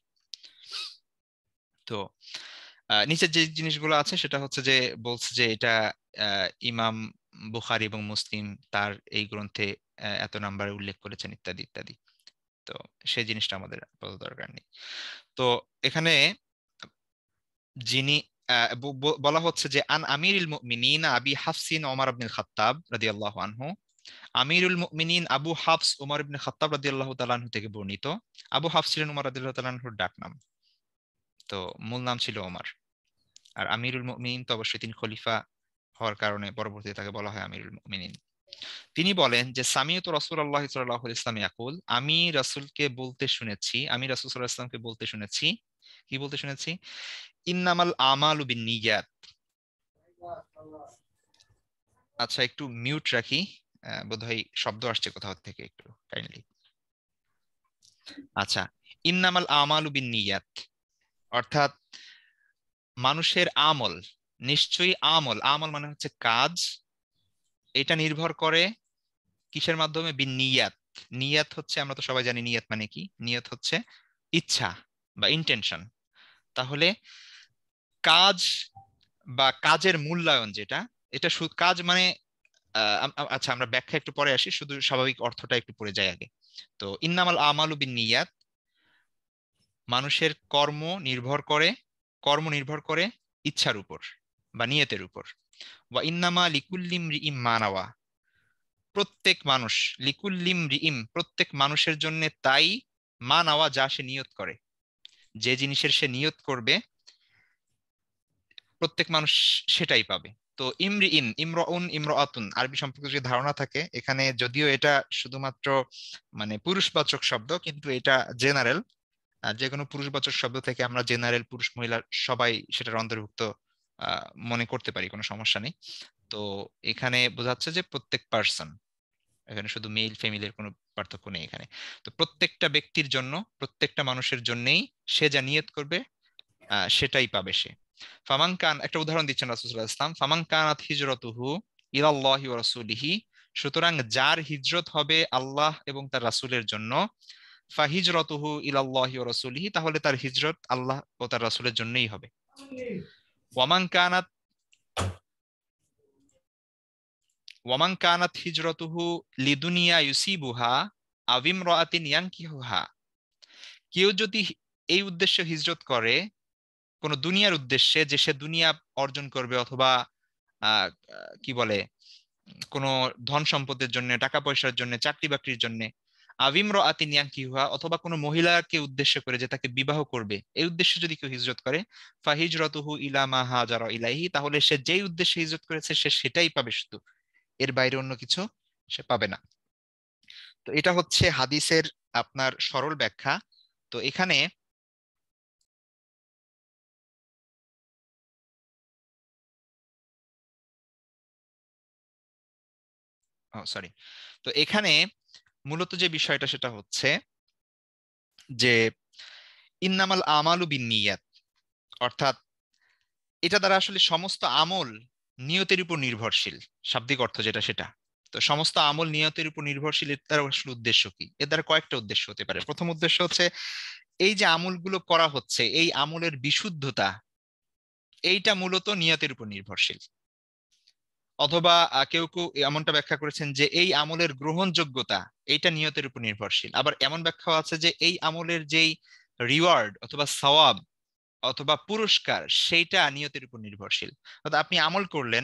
[SPEAKER 1] তো নিচের যে জিনিসগুলো আছে সেটা হচ্ছে যে বলছে যে এটা ইমাম বুখারি এবং মুসলিম তার এই গ্রন্থে এত নাম্বার উল্লেখ করেছেন ইত্যাদি ইত্যাদি তো সেই জিনিসটা আমাদের আপাতত দরকার নেই তো এখানে যিনি বলা হচ্ছে যে আন আমিরুল মুমিনিন আবি হাফসিন ওমর ইবনে খাত্তাব রাদিয়াল্লাহু আনহু আমিরুল মুমিনিন আবু হাফস ওমর ইবনে খাত্তাব রাদিয়াল্লাহু তাআলা আনহু থেকে বর্ণিত আবু হাফস ছিলেন ওমর রাদিয়াল্লাহু তাআলা ডাক নাম তো মূল নাম ছিল ওমর আর আমিরুল মুমিনিন তো অবশ্যই তিনি খলিফা হওয়ার কারণে পরবর্তীতে তাকে বলা হয় আমিরুল মুমিনিন তিনি বলেন যে সামিয়ত আল্লাহ সাল্লাহ ইসলাম ইয়াকুল আমি রসুলকে বলতে শুনেছি আমি রসুল সাল্লাহ ইসলামকে বলতে শুনেছি কি বলতে শুনেছি ইন্নামাল আমাল নিজাত আচ্ছা একটু মিউট রাখি বোধহয় শব্দ আসছে কোথাও থেকে একটু কাইন্ডলি আচ্ছা ইন্নামাল আমাল নিজাত অর্থাৎ মানুষের আমল নিশ্চয়ই আমল আমল মানে হচ্ছে কাজ এটা নির্ভর করে কিসের মাধ্যমে বিন নিয়াত নিয়াত হচ্ছে আমরা তো সবাই জানি নিয়াত মানে কি নিয়াত হচ্ছে ইচ্ছা বা ইন্টেনশন তাহলে কাজ বা কাজের মূল্যায়ন যেটা এটা কাজ মানে আচ্ছা আমরা ব্যাখ্যা একটু পরে আসি শুধু স্বাভাবিক অর্থটা একটু পরে যায় আগে তো ইন্নামাল আমাল বিন নিয়াত মানুষের কর্ম নির্ভর করে কর্ম নির্ভর করে ইচ্ছার উপর বা নিয়তের উপর ওয়া ইন্নামা লিকুল্লিম রিম মানাওয়া প্রত্যেক মানুষ লিকুল্লিম রিম প্রত্যেক মানুষের জন্য তাই মানাওয়া যা সে নিয়ত করে যে জিনিসের সে নিয়ত করবে প্রত্যেক মানুষ সেটাই পাবে তো ইমরি ইন ইমর উন ইমর আতুন আরবি সম্পর্কে যে ধারণা থাকে এখানে যদিও এটা শুধুমাত্র মানে পুরুষবাচক শব্দ কিন্তু এটা জেনারেল যে কোনো পুরুষবাচক শব্দ থেকে আমরা জেনারেল পুরুষ মহিলা সবাই সেটার অন্তর্ভুক্ত মনে করতে পারি কোনো সমস্যা নেই তো এখানে বোঝাচ্ছে যে প্রত্যেক পার্সন এখানে শুধু মেল ফ্যামিলির কোনো পার্থক্য নেই এখানে তো প্রত্যেকটা ব্যক্তির জন্য প্রত্যেকটা মানুষের জন্যই সে যা নিয়ত করবে সেটাই পাবে সে ফামাং কান একটা উদাহরণ দিচ্ছেন রাসুল ইসলাম ফামাং হিজরতুহু ইলাল্লাহি ওয়া রাসূলিহি সুতরাং যার হিজরত হবে আল্লাহ এবং তার রাসূলের জন্য ফাহিজরতুহু ইলাল্লাহি ওয়া রাসূলিহি তাহলে তার হিজরত আল্লাহ ও তার রাসুলের জন্যই হবে ওয়ামান কানাত ওয়ামান কানাত হিজরতুহু লিদুনিয়া ইউসিবুহা আবিম রাতিন ইয়াংকিহুহা কেউ যদি এই উদ্দেশ্যে হিজরত করে কোন দুনিয়ার উদ্দেশ্যে যে সে দুনিয়া অর্জন করবে অথবা কি বলে কোন ধন সম্পদের জন্য টাকা পয়সার জন্য চাকরি বাকরির জন্য আবিম্র আতিন হুয়া অথবা কোনো মহিলাকে উদ্দেশ্য করে যে তাকে বিবাহ করবে এই উদ্দেশ্যে যদি কেউ হিজরত করে ফাহিজরতুহু ইলা ইলামা হাজার ইলাহি তাহলে সে যেই উদ্দেশ্যে হিজরত করেছে সে সেটাই পাবে শুধু এর বাইরে অন্য কিছু সে পাবে না তো এটা হচ্ছে হাদিসের আপনার সরল ব্যাখ্যা তো এখানে সরি তো এখানে মূলত যে বিষয়টা সেটা হচ্ছে যে ইন্নামাল আমালু বিন নিয়াত অর্থাৎ এটা দ্বারা আসলে সমস্ত আমল নিয়তের উপর নির্ভরশীল শাব্দিক অর্থ যেটা সেটা তো সমস্ত আমল নিয়তের উপর নির্ভরশীল এর দ্বারা আসলে উদ্দেশ্য কি এর দ্বারা কয়েকটা উদ্দেশ্য হতে পারে প্রথম উদ্দেশ্য হচ্ছে এই যে আমলগুলো করা হচ্ছে এই আমলের বিশুদ্ধতা এইটা মূলত নিয়তের উপর নির্ভরশীল অথবা কেউ কেউ এমনটা ব্যাখ্যা করেছেন যে এই আমলের গ্রহণযোগ্যতা এইটা নিয়তের উপর নির্ভরশীল আবার এমন ব্যাখ্যা আছে যে এই আমলের যেই রিওয়ার্ড অথবা সওয়াব অথবা পুরস্কার সেইটা নিয়তের উপর নির্ভরশীল অর্থাৎ আপনি আমল করলেন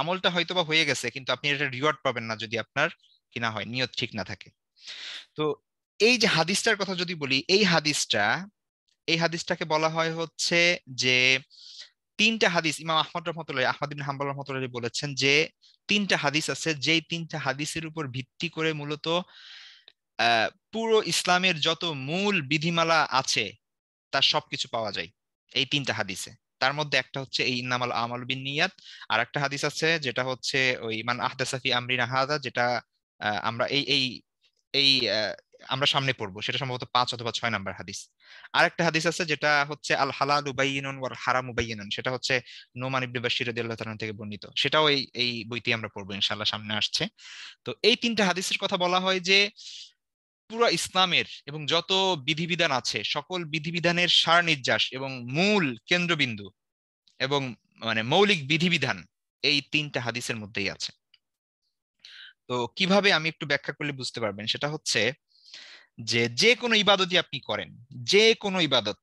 [SPEAKER 1] আমলটা হয়তোবা হয়ে গেছে কিন্তু আপনি এটা রিওয়ার্ড পাবেন না যদি আপনার কিনা হয় নিয়ত ঠিক না থাকে তো এই যে হাদিসটার কথা যদি বলি এই হাদিসটা এই হাদিসটাকে বলা হয় হচ্ছে যে তিনটা হাদিস ইমাম আহমদ রহমতুল্লাহ আহমদ হাম্বাল রহমতুল্লাহ বলেছেন যে তিনটা হাদিস আছে যেই তিনটা হাদিসের উপর ভিত্তি করে মূলত পুরো ইসলামের যত মূল বিধিমালা আছে তার সবকিছু পাওয়া যায় এই তিনটা হাদিসে তার মধ্যে একটা হচ্ছে এই ইনামাল আমাল বিন নিয়াত আর একটা হাদিস আছে যেটা হচ্ছে ওই মান আহদাসাফি আমরিন আহাদা যেটা আমরা এই এই আমরা সামনে পড়বো সেটা সম্ভবত পাঁচ অথবা ছয় নাম্বার হাদিস আর একটা হাদিস আছে যেটা হচ্ছে আল হালাল উবাইনুন ওয়াল হারাম উবাইনুন সেটা হচ্ছে নোমান ইবনে বাশির রাদিয়াল্লাহু থেকে বর্ণিত সেটাও এই এই বইতে আমরা পড়বো ইনশাআল্লাহ সামনে আসছে তো এই তিনটা হাদিসের কথা বলা হয় যে পুরো ইসলামের এবং যত বিধিবিধান আছে সকল বিধিবিধানের সার নির্যাস এবং মূল কেন্দ্রবিন্দু এবং মানে মৌলিক বিধিবিধান এই তিনটা হাদিসের মধ্যেই আছে তো কিভাবে আমি একটু ব্যাখ্যা করলে বুঝতে পারবেন সেটা হচ্ছে যে যে কোনো ইবাদতই আপনি করেন যে কোনো ইবাদত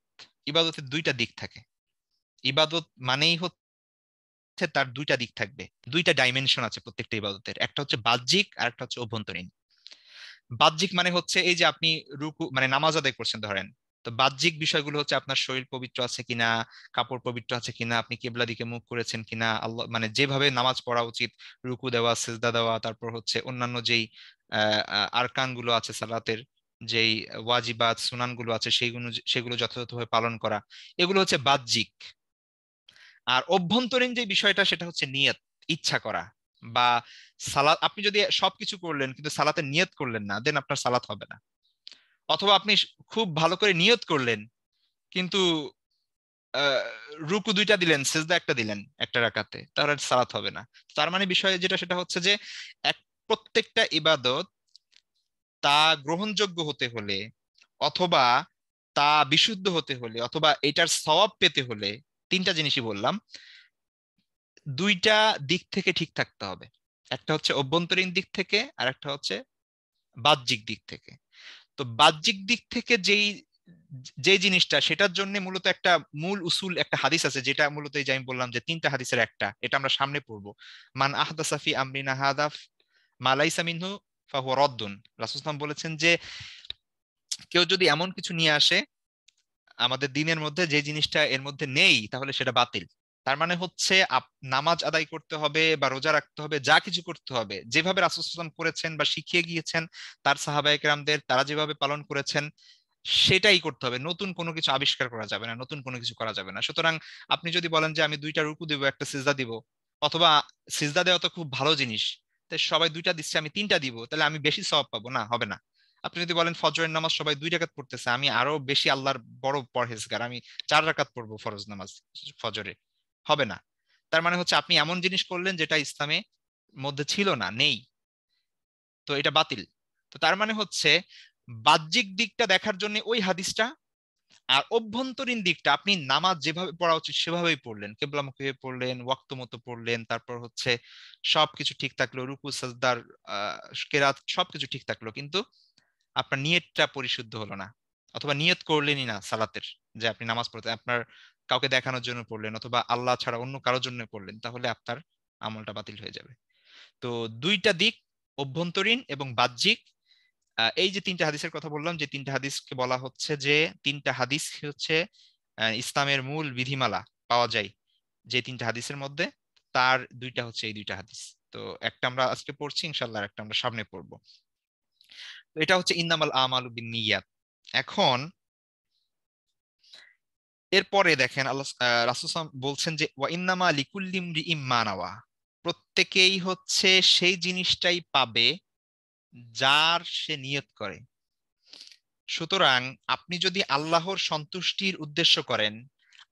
[SPEAKER 1] ইবাদতের দুইটা দিক থাকে ইবাদত মানেই হচ্ছে তার দুইটা দিক থাকবে দুইটা ডাইমেনশন আছে প্রত্যেকটা ইবাদতের একটা হচ্ছে বাহ্যিক আর একটা হচ্ছে অভ্যন্তরীণ বাহ্যিক মানে হচ্ছে এই যে আপনি রুকু মানে নামাজ আদায় করছেন ধরেন তো বাহ্যিক বিষয়গুলো হচ্ছে আপনার শরীর পবিত্র আছে কিনা কাপড় পবিত্র আছে কিনা আপনি কেবলা দিকে মুখ করেছেন কিনা আল্লাহ মানে যেভাবে নামাজ পড়া উচিত রুকু দেওয়া সেজদা দেওয়া তারপর হচ্ছে অন্যান্য যেই আহ আরকানগুলো আছে সালাতের যেই ওয়াজিবাদ সুনানগুলো আছে সেইগুলো সেগুলো যথাযথভাবে পালন করা এগুলো হচ্ছে বাহ্যিক আর অভ্যন্তরীণ যে বিষয়টা সেটা হচ্ছে নিয়ত ইচ্ছা করা বা সালাত আপনি যদি সবকিছু করলেন কিন্তু সালাতে নিয়ত করলেন না দেন আপনার সালাত হবে না অথবা আপনি খুব ভালো করে নিয়ত করলেন কিন্তু রুকু দুইটা দিলেন সেজদা একটা দিলেন একটা রাকাতে তাহলে সালাত হবে না তার মানে বিষয় যেটা সেটা হচ্ছে যে এক প্রত্যেকটা ইবাদত তা গ্রহণযোগ্য হতে হলে অথবা তা বিশুদ্ধ হতে হলে অথবা এটার সওয়াব পেতে হলে তিনটা জিনিসই বললাম দুইটা দিক থেকে ঠিক থাকতে হবে একটা হচ্ছে অভ্যন্তরীণ দিক থেকে আর একটা হচ্ছে বাহ্যিক দিক থেকে তো বাহ্যিক দিক থেকে যেই যে জিনিসটা সেটার জন্য মূলত একটা মূল উসুল একটা হাদিস আছে যেটা মূলত এই যে আমি বললাম যে তিনটা হাদিসের একটা এটা আমরা সামনে পড়বো মান আহদাসাফি আমরিনা হাদাফ মালাইসা মিনহু ফাহু রদ্দুন রাসুসলাম বলেছেন যে কেউ যদি এমন কিছু নিয়ে আসে আমাদের দিনের মধ্যে যে জিনিসটা এর মধ্যে নেই তাহলে সেটা বাতিল তার মানে হচ্ছে নামাজ আদায় করতে হবে বা রোজা রাখতে হবে যা কিছু করতে হবে যেভাবে রাসুসলাম করেছেন বা শিখিয়ে গিয়েছেন তার সাহাবায়করামদের তারা যেভাবে পালন করেছেন সেটাই করতে হবে নতুন কোনো কিছু আবিষ্কার করা যাবে না নতুন কোনো কিছু করা যাবে না সুতরাং আপনি যদি বলেন যে আমি দুইটা রুকু দিব একটা সিজদা দিব অথবা সিজদা দেওয়া তো খুব ভালো জিনিস সবাই দুইটা দিচ্ছে আমি তিনটা দিব তাহলে আমি বেশি সবাব পাবো না হবে না আপনি যদি বলেন ফজরের নামাজ সবাই দুই রাকাত পড়তেছে আমি আরো বেশি আল্লাহর বড় পরহেজগার আমি চার রাকাত পড়বো ফরজ নামাজ ফজরে হবে না তার মানে হচ্ছে আপনি এমন জিনিস করলেন যেটা ইসলামে মধ্যে ছিল না নেই তো এটা বাতিল তো তার মানে হচ্ছে বাহ্যিক দিকটা দেখার জন্য ওই হাদিসটা আর অভ্যন্তরীণ দিকটা আপনি নামাজ যেভাবে পড়া উচিত সেভাবেই পড়লেন কেবলামুখী হয়ে পড়লেন ওয়াক্ত মতো পড়লেন তারপর হচ্ছে সবকিছু ঠিক থাকলো রুকু সাজদার কেরাত সবকিছু ঠিক থাকলো কিন্তু আপনার নিয়তটা পরিশুদ্ধ হলো না অথবা নিয়ত করলেনই না সালাতের যে আপনি নামাজ পড়তেন আপনার কাউকে দেখানোর জন্য পড়লেন অথবা আল্লাহ ছাড়া অন্য কারোর জন্য পড়লেন তাহলে আপনার আমলটা বাতিল হয়ে যাবে তো দুইটা দিক অভ্যন্তরীণ এবং বাহ্যিক এই যে তিনটা হাদিসের কথা বললাম যে তিনটা হাদিসকে বলা হচ্ছে যে তিনটা হাদিস হচ্ছে ইসলামের মূল বিধিমালা পাওয়া যায় যে তিনটা হাদিসের মধ্যে তার দুইটা হচ্ছে এই দুইটা হাদিস তো একটা আমরা আজকে পড়ছি ইনশাল্লাহ একটা আমরা সামনে পড়ব এটা হচ্ছে ইন্দামাল আমাল বিন নিয়াত এখন এরপরে দেখেন আল্লাহ রাসুল বলছেন যে ওয়া ইন্নামা লিকুল্লিম ইম্মানাওয়া প্রত্যেকেই হচ্ছে সেই জিনিসটাই পাবে যার সে নিয়ত করে সুতরাং আপনি যদি আল্লাহর সন্তুষ্টির উদ্দেশ্য করেন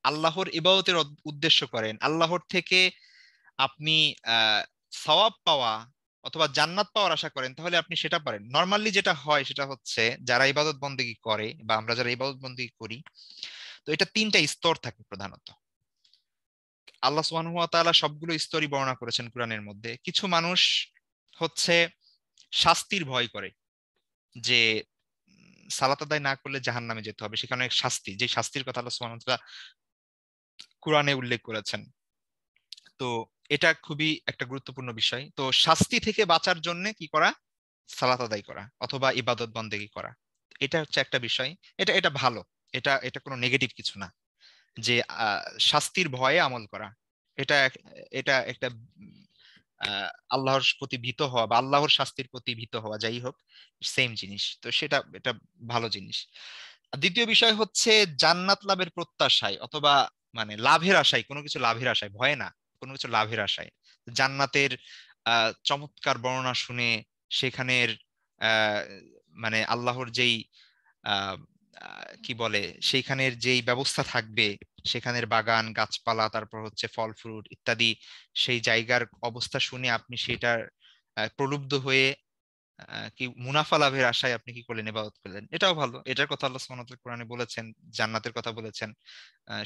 [SPEAKER 1] আল্লাহর ইবাদতের উদ্দেশ্য করেন আল্লাহর থেকে আপনি সওয়াব পাওয়া অথবা জান্নাত পাওয়ার আশা করেন তাহলে আপনি সেটা পারেন নর্মালি যেটা হয় সেটা হচ্ছে যারা ইবাদত বন্দী করে বা আমরা যারা ইবাদত বন্দী করি তো এটা তিনটা স্তর থাকে প্রধানত আল্লাহ সুবহানাহু ওয়া তাআলা সবগুলো স্তরই বর্ণনা করেছেন কোরআনের মধ্যে কিছু মানুষ হচ্ছে শাস্তির ভয় করে যে সালাত আদায় না করলে জাহান নামে যেতে হবে সেখানে শাস্তি যে শাস্তির কথা আল্লাহ কোরআনে উল্লেখ করেছেন তো এটা খুবই একটা গুরুত্বপূর্ণ বিষয় তো শাস্তি থেকে বাঁচার জন্য কি করা সালাত আদায় করা অথবা ইবাদত বন্দেগী করা এটা হচ্ছে একটা বিষয় এটা এটা ভালো এটা এটা কোনো নেগেটিভ কিছু না যে শাস্তির ভয়ে আমল করা এটা এটা একটা আল্লাহর প্রতি ভীত হওয়া বা আল্লাহর শাস্তির প্রতি ভীত হওয়া যাই হোক সেম জিনিস তো সেটা এটা ভালো জিনিস দ্বিতীয় বিষয় হচ্ছে জান্নাত লাভের প্রত্যাশায় অথবা মানে লাভের আশায় কোনো কিছু লাভের আশায় ভয় না কোনো কিছু লাভের আশায় জান্নাতের চমৎকার বর্ণনা শুনে সেখানের মানে আল্লাহর যেই কি বলে সেইখানের যেই ব্যবস্থা থাকবে সেখানের বাগান গাছপালা তারপর হচ্ছে ফল ফ্রুট ইত্যাদি সেই জায়গার অবস্থা শুনে আপনি সেটার প্রলুব্ধ হয়ে কি মুনাফা লাভের আশায় আপনি কি করলেন এবাদত করলেন এটাও ভালো এটার কথা আল্লাহ সুবহানাহু কোরআনে বলেছেন জান্নাতের কথা বলেছেন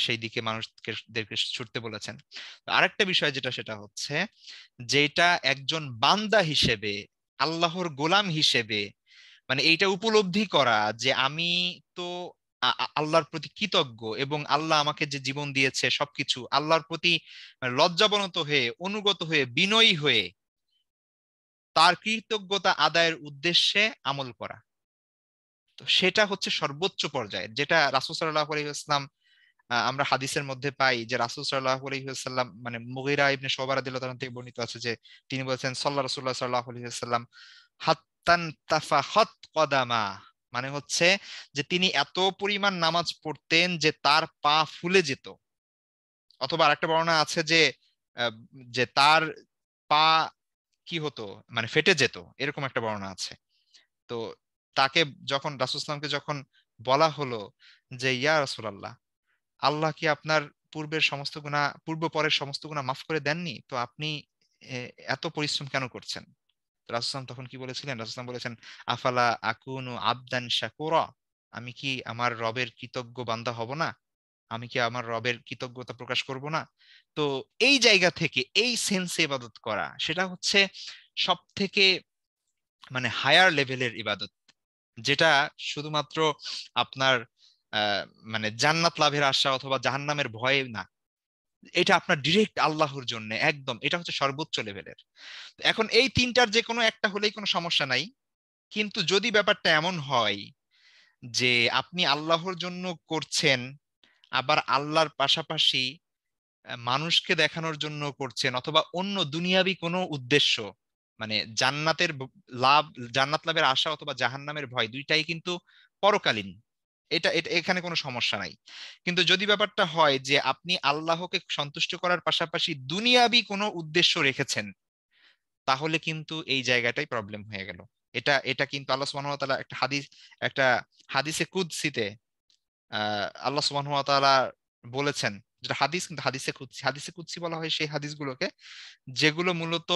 [SPEAKER 1] সেই দিকে মানুষদেরকে ছুটতে বলেছেন আরেকটা বিষয় যেটা সেটা হচ্ছে যেটা একজন বান্দা হিসেবে আল্লাহর গোলাম হিসেবে মানে এইটা উপলব্ধি করা যে আমি তো আল্লাহর প্রতি কৃতজ্ঞ এবং আল্লাহ আমাকে যে জীবন দিয়েছে সবকিছু আল্লাহর প্রতি লজ্জাবনত হয়ে অনুগত হয়ে বিনয়ী হয়ে তার কৃতজ্ঞতা আদায়ের উদ্দেশ্যে আমল করা তো সেটা হচ্ছে সর্বোচ্চ পর্যায়ে যেটা রাসুল সাল্লাহ আলহিহাস্লাম আমরা হাদিসের মধ্যে পাই যে রাসুল সাল্লাহ আলহিহাস্লাম মানে মুগিরা ইবনে সোবার আদিল থেকে বর্ণিত আছে যে তিনি বলছেন সাল্লাহ রসুল্লাহ সাল্লাহ আলহিহাস্লাম হাত্তান তাফা হত কদামা মানে হচ্ছে যে তিনি এত পরিমাণ নামাজ পড়তেন যে তার পা ফুলে যেত অথবা আরেকটা বর্ণনা আছে যে যে তার পা কি হতো মানে ফেটে যেত এরকম একটা বর্ণনা আছে তো তাকে যখন রাসুসলামকে যখন বলা হলো যে ইয়া রসুলাল্লাহ আল্লাহ কি আপনার পূর্বের সমস্ত গুণা পূর্ব পরের সমস্ত গুণা মাফ করে দেননি তো আপনি এত পরিশ্রম কেন করছেন রাসুসাম তখন কি বলেছিলেন রাসুসাম বলেছেন আফালা আকুনু আবদান শাকুরা আমি কি আমার রবের কৃতজ্ঞ বান্দা হব না আমি কি আমার রবের কৃতজ্ঞতা প্রকাশ করব না তো এই জায়গা থেকে এই সেন্সে ইবাদত করা সেটা হচ্ছে সব থেকে মানে হায়ার লেভেলের ইবাদত যেটা শুধুমাত্র আপনার মানে জান্নাত লাভের আশা অথবা জাহান্নামের ভয়ে না এটা আপনার ডিরেক্ট আল্লাহর জন্য একদম এটা হচ্ছে সর্বোচ্চ লেভেলের এখন এই তিনটার যে কোনো একটা হলেই কোনো সমস্যা নাই কিন্তু যদি ব্যাপারটা এমন হয় যে আপনি আল্লাহর জন্য করছেন আবার আল্লাহর পাশাপাশি মানুষকে দেখানোর জন্য করছেন অথবা অন্য দুনিয়াবি কোনো উদ্দেশ্য মানে জান্নাতের লাভ জান্নাত লাভের আশা অথবা জাহান্নামের ভয় দুইটাই কিন্তু পরকালীন এটা এখানে কোনো সমস্যা নাই কিন্তু যদি ব্যাপারটা হয় যে আপনি আল্লাহকে সন্তুষ্ট করার পাশাপাশি দুনিয়াবি কোনো উদ্দেশ্য রেখেছেন তাহলে কিন্তু এই জায়গাটাই প্রবলেম হয়ে গেল এটা এটা কিন্তু আল্লাহ সুবহানাহু ওয়া তাআলা একটা হাদিস একটা হাদিসে কুদসিতে আল্লাহ সুবহানাহু ওয়া তাআলা বলেছেন যেটা হাদিস কিন্তু হাদিসে কুদসি হাদিসে কুদসি বলা হয় সেই হাদিসগুলোকে যেগুলো মূলত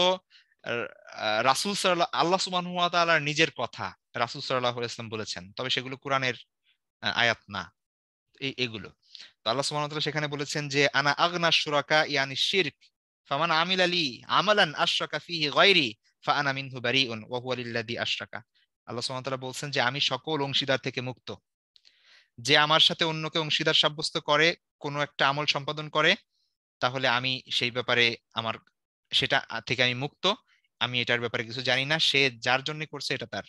[SPEAKER 1] রাসূল সাল্লাল্লাহু আল্লাহ সুবহানাহু ওয়া তাআলার নিজের কথা রাসূল সাল্লাল্লাহু আলাইহি বলেছেন তবে সেগুলো কোরআনের আয়াত না এগুলো তো আল্লাহ সুবহানাহু ওয়া সেখানে বলেছেন যে আনা আগনা শুরাকা ইয়ানি শিরক ফামান আমিল আলি আমালান আশরাকা ফিহি গায়রি ফা আনা মিনহু বারিউন ওয়া হুয়া লিল্লাযী আশরাকা আল্লাহ সুবহানাহু ওয়া বলছেন যে আমি সকল অংশীদার থেকে মুক্ত যে আমার সাথে অন্যকে অংশীদার সাব্যস্ত করে কোনো একটা আমল সম্পাদন করে তাহলে আমি সেই ব্যাপারে আমার সেটা থেকে আমি মুক্ত আমি এটার ব্যাপারে কিছু জানি না সে যার জন্য করছে এটা তার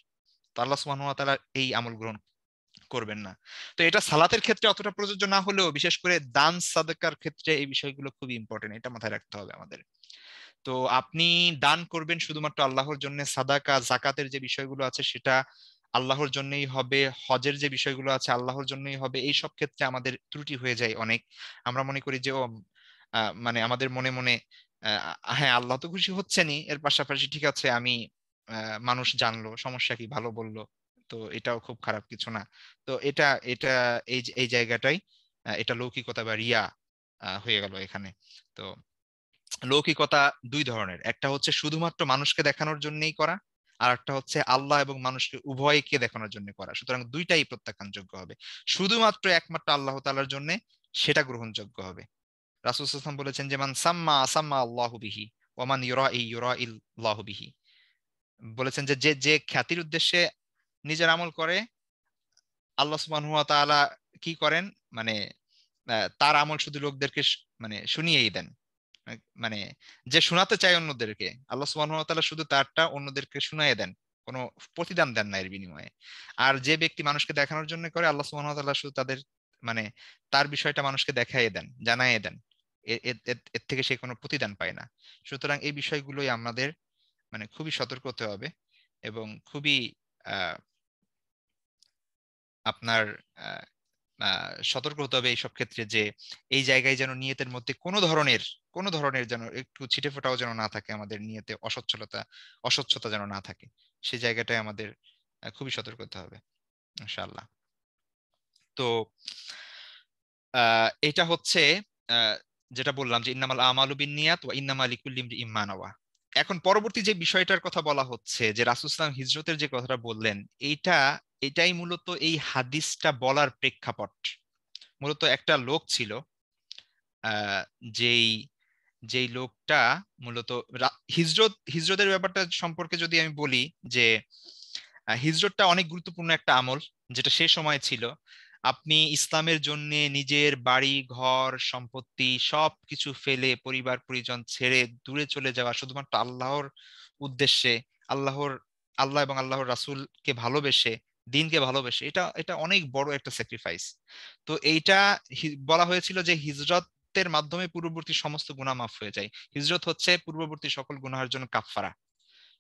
[SPEAKER 1] তো আল্লাহ সুবহানাহু ওয়া তাআলা এই আমল গ্রহণ করবেন না তো এটা সালাতের ক্ষেত্রে অতটা প্রযোজ্য না হলেও বিশেষ করে দান সাদাকার ক্ষেত্রে এই বিষয়গুলো খুব ইম্পর্টেন্ট এটা মাথায় রাখতে হবে আমাদের তো আপনি দান করবেন শুধুমাত্র আল্লাহর জন্য সাদাকা জাকাতের যে বিষয়গুলো আছে সেটা আল্লাহর জন্যই হবে হজের যে বিষয়গুলো আছে আল্লাহর জন্যই হবে এই সব ক্ষেত্রে আমাদের ত্রুটি হয়ে যায় অনেক আমরা মনে করি যে ও মানে আমাদের মনে মনে হ্যাঁ আল্লাহ তো খুশি হচ্ছেনই এর পাশাপাশি ঠিক আছে আমি মানুষ জানলো সমস্যা কি ভালো বললো তো এটাও খুব খারাপ কিছু না তো এটা এটা এই এই জায়গাটাই এটা লৌকিকতা বা রিয়া হয়ে গেল এখানে তো লৌকিকতা দুই ধরনের একটা হচ্ছে শুধুমাত্র মানুষকে দেখানোর জন্যই করা আর একটা হচ্ছে আল্লাহ এবং মানুষকে উভয়কে দেখানোর জন্য করা সুতরাং দুইটাই প্রত্যাখ্যানযোগ্য হবে শুধুমাত্র একমাত্র আল্লাহ তালার জন্য সেটা গ্রহণযোগ্য হবে রাসুল ইসলাম বলেছেন যে মান সাম্মা আসাম্মা আল্লাহ বিহি ওমান ইউরা ইউরা ইল্লাহ বিহি বলেছেন যে যে খ্যাতির উদ্দেশ্যে নিজের আমল করে আল্লাহ সুবাহ কি করেন মানে তার আমল শুধু লোকদেরকে মানে শুনিয়েই দেন মানে যে শোনাতে চায় অন্যদেরকে আল্লাহ সুবাহ শুধু তারটা অন্যদেরকে শুনাই দেন কোনো প্রতিদান দেন না এর বিনিময়ে আর যে ব্যক্তি মানুষকে দেখানোর জন্য করে আল্লাহ সুবাহ শুধু তাদের মানে তার বিষয়টা মানুষকে দেখাই দেন জানাই দেন এর থেকে সে কোনো প্রতিদান পায় না সুতরাং এই বিষয়গুলোই আমাদের মানে খুবই সতর্ক হতে হবে এবং খুবই আহ আপনার সতর্ক হতে হবে এইসব ক্ষেত্রে যে এই জায়গায় যেন নিয়তের মধ্যে কোনো ধরনের কোনো ধরনের যেন একটু ছিটে ফোটাও যেন না থাকে আমাদের নিয়তে অসচ্ছলতা অস্বচ্ছতা যেন না থাকে সেই জায়গাটায় আমাদের খুবই সতর্ক হতে হবে ইনশাল্লাহ তো এটা হচ্ছে যেটা বললাম যে ইন্নামাল আমালু বিন নিয়াত ওয়া ইন্নামাল ইকুল্লিম আওয়া এখন পরবর্তী যে বিষয়টার কথা বলা হচ্ছে যে রাসুসলাম হিজরতের যে কথাটা বললেন এইটা এটাই মূলত এই হাদিসটা বলার প্রেক্ষাপট মূলত একটা লোক ছিল যেই যেই লোকটা মূলত হিজরত হিজরতের ব্যাপারটা সম্পর্কে যদি আমি বলি যে হিজরতটা অনেক গুরুত্বপূর্ণ একটা আমল যেটা সে সময় ছিল আপনি ইসলামের জন্য নিজের বাড়ি ঘর সম্পত্তি সব কিছু ফেলে পরিবার পরিজন ছেড়ে দূরে চলে যাওয়া শুধুমাত্র আল্লাহর উদ্দেশ্যে আল্লাহর আল্লাহ এবং আল্লাহর রাসুলকে ভালোবেসে দিনকে ভালোবেসে এটা এটা অনেক বড় একটা স্যাক্রিফাইস তো এইটা বলা হয়েছিল যে হিজরতের মাধ্যমে পূর্ববর্তী সমস্ত গুণা মাফ হয়ে যায় হিজরত হচ্ছে পূর্ববর্তী সকল গুনাহার জন্য কাফফারা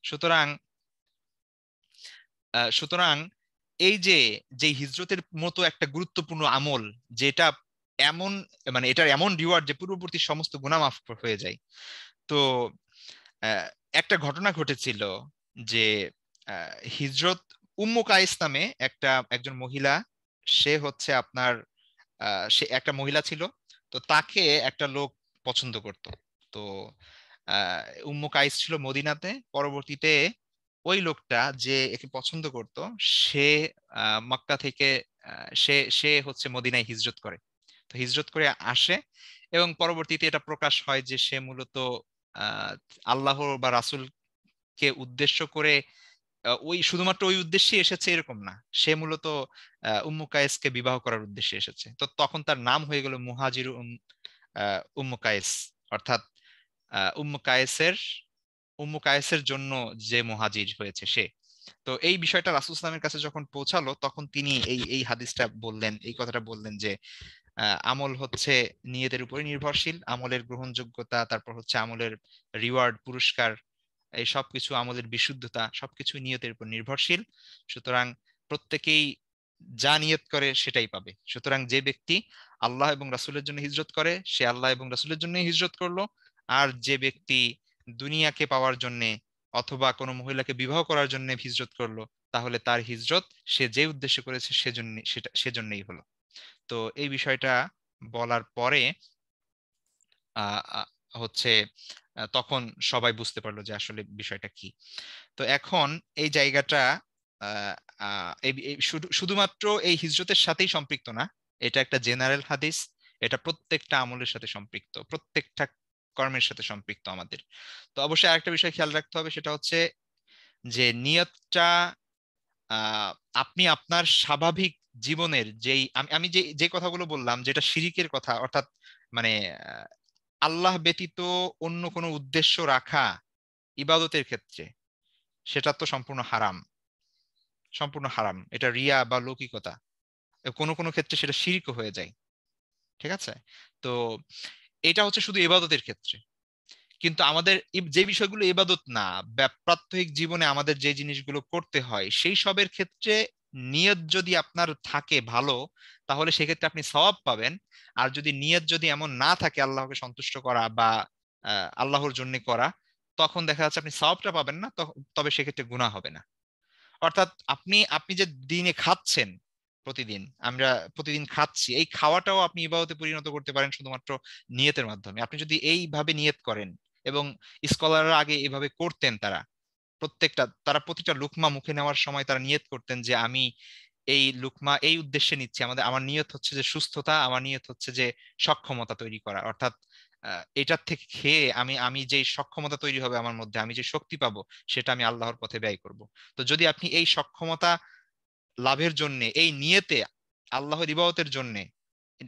[SPEAKER 1] সুতরাং সুতরাং এই যে যে হিজরতের মতো একটা গুরুত্বপূর্ণ আমল যেটা এমন মানে এটার এমন রিওয়ার্ড যে পূর্ববর্তী সমস্ত গুণামাফ হয়ে যায় তো একটা ঘটনা ঘটেছিল যে হিজরত উম্মুকাইস নামে একটা একজন মহিলা সে হচ্ছে আপনার সে একটা মহিলা ছিল তো তাকে একটা লোক পছন্দ করত তো উম্মুকাইস ছিল মদিনাতে পরবর্তীতে ওই লোকটা যে একে পছন্দ করত সে মক্কা থেকে সে সে হচ্ছে মদিনায় হিজরত করে তো হিজরত করে আসে এবং পরবর্তীতে এটা প্রকাশ হয় যে সে মূলত আল্লাহ বা রাসুলকে উদ্দেশ্য করে ওই শুধুমাত্র ওই উদ্দেশ্যে এসেছে এরকম না সে মূলত উম্মুকায়েসকে বিবাহ করার উদ্দেশ্যে এসেছে তো তখন তার নাম হয়ে গেল মুহাজির উম উম্মু কায়েস অর্থাৎ উম্মুকায়েসের কায়েসের উম্মু কায়েসের জন্য যে মহাজির হয়েছে সে তো এই বিষয়টা রাসুল ইসলামের কাছে যখন পৌঁছালো তখন তিনি এই এই হাদিসটা বললেন এই কথাটা বললেন যে আমল হচ্ছে নিয়তের উপরে নির্ভরশীল আমলের গ্রহণযোগ্যতা তারপর হচ্ছে আমলের রিওয়ার্ড পুরস্কার এই সবকিছু আমলের বিশুদ্ধতা সবকিছু নিয়তের উপর নির্ভরশীল সুতরাং প্রত্যেকেই যা নিয়ত করে সেটাই পাবে সুতরাং যে ব্যক্তি আল্লাহ এবং রাসুলের জন্য হিজরত করে সে আল্লাহ এবং রাসুলের জন্যই হিজরত করলো আর যে ব্যক্তি দুনিয়াকে পাওয়ার জন্যে অথবা কোনো মহিলাকে বিবাহ করার জন্য হিজরত করলো তাহলে তার হিজরত সে যে উদ্দেশ্য করেছে সেজন্য সেটা সেজন্যই হলো তো এই বিষয়টা বলার পরে হচ্ছে তখন সবাই বুঝতে পারলো যে আসলে বিষয়টা কি তো এখন এই জায়গাটা শুধুমাত্র এই হিজরতের সাথেই সম্পৃক্ত না এটা একটা জেনারেল হাদিস এটা প্রত্যেকটা আমলের সাথে সম্পৃক্ত প্রত্যেকটা কর্মের সাথে সম্পৃক্ত আমাদের তো অবশ্যই আরেকটা বিষয় খেয়াল রাখতে হবে সেটা হচ্ছে যে নিয়তটা আপনি আপনার স্বাভাবিক জীবনের যেই আমি যে যে কথাগুলো বললাম যেটা শিরিকের কথা অর্থাৎ মানে আল্লাহ ব্যতীত অন্য কোনো উদ্দেশ্য রাখা ইবাদতের ক্ষেত্রে সেটা তো সম্পূর্ণ হারাম সম্পূর্ণ হারাম এটা রিয়া বা লৌকিকতা কোনো কোনো ক্ষেত্রে সেটা শিরিক হয়ে যায় ঠিক আছে তো এটা হচ্ছে শুধু এবাদতের ক্ষেত্রে কিন্তু আমাদের যে বিষয়গুলো এবাদত না প্রাত্যহিক জীবনে আমাদের যে জিনিসগুলো করতে হয় সেই সবের ক্ষেত্রে নিয়ত যদি আপনার থাকে ভালো তাহলে সেক্ষেত্রে আপনি সবাব পাবেন আর যদি নিয়ত যদি এমন না থাকে আল্লাহকে সন্তুষ্ট করা বা আল্লাহর জন্য করা তখন দেখা যাচ্ছে আপনি সওয়াবটা পাবেন না তবে সেক্ষেত্রে গুণা হবে না অর্থাৎ আপনি আপনি যে দিনে খাচ্ছেন প্রতিদিন আমরা প্রতিদিন খাচ্ছি এই খাওয়াটাও আপনি ইবাহতে পরিণত করতে পারেন শুধুমাত্র নিয়তের মাধ্যমে আপনি যদি এইভাবে নিয়ত করেন এবং স্কলাররা আগে এভাবে করতেন তারা প্রত্যেকটা তারা প্রতিটা লুকমা মুখে নেওয়ার সময় তারা নিয়ত করতেন যে আমি এই লুকমা এই উদ্দেশ্যে নিচ্ছি আমাদের আমার নিয়ত হচ্ছে যে সুস্থতা আমার নিয়ত হচ্ছে যে সক্ষমতা তৈরি করা অর্থাৎ এটার থেকে খেয়ে আমি আমি যে সক্ষমতা তৈরি হবে আমার মধ্যে আমি যে শক্তি পাবো সেটা আমি আল্লাহর পথে ব্যয় করব তো যদি আপনি এই সক্ষমতা লাভের জন্য এই নিয়তে আল্লাহর ইবাদতের জন্য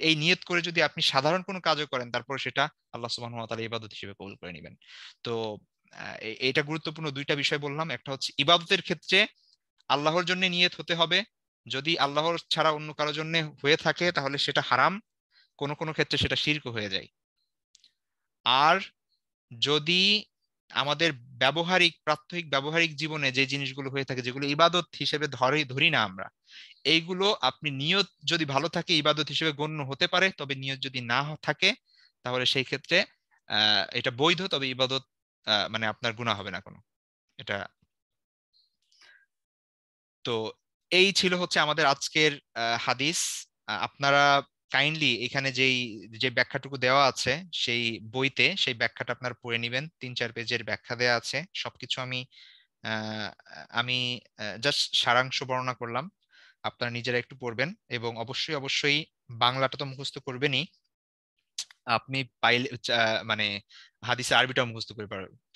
[SPEAKER 1] এই নিয়ত করে যদি আপনি সাধারণ কোনো কাজও করেন তারপর সেটা আল্লাহ সুবহানাহু ওয়া তাআলা ইবাদত হিসেবে কবুল করে নেবেন তো এটা গুরুত্বপূর্ণ দুইটা বিষয় বললাম একটা হচ্ছে ইবাদতের ক্ষেত্রে আল্লাহর জন্য নিয়ত হতে হবে যদি আল্লাহর ছাড়া অন্য কারোর জন্য হয়ে থাকে তাহলে সেটা হারাম কোন কোন ক্ষেত্রে সেটা শির্ক হয়ে যায় আর যদি আমাদের ব্যবহারিক প্রাত্যহিক ব্যবহারিক জীবনে যে জিনিসগুলো হয়ে থাকে যেগুলো ইবাদত হিসেবে ধরে ধরি না আমরা এইগুলো আপনি নিয়ত যদি ভালো থাকে ইবাদত হিসেবে গণ্য হতে পারে তবে নিয়ত যদি না থাকে তাহলে সেই ক্ষেত্রে এটা বৈধ তবে ইবাদত মানে আপনার গুণা হবে না কোনো এটা তো এই ছিল হচ্ছে আমাদের আজকের হাদিস আপনারা কাইন্ডলি এখানে যেই যে ব্যাখ্যাটুকু দেওয়া আছে সেই বইতে সেই ব্যাখ্যাটা আপনার পড়ে নেবেন তিন চার পেজের ব্যাখ্যা দেওয়া আছে সবকিছু আমি আমি জাস্ট সারাংশ বর্ণনা করলাম আপনারা নিজেরা একটু পড়বেন এবং অবশ্যই অবশ্যই বাংলাটা তো মুখস্থ করবেনই আপনি পাইলে মানে হাদিসে আরবিটাও মুখস্থ করে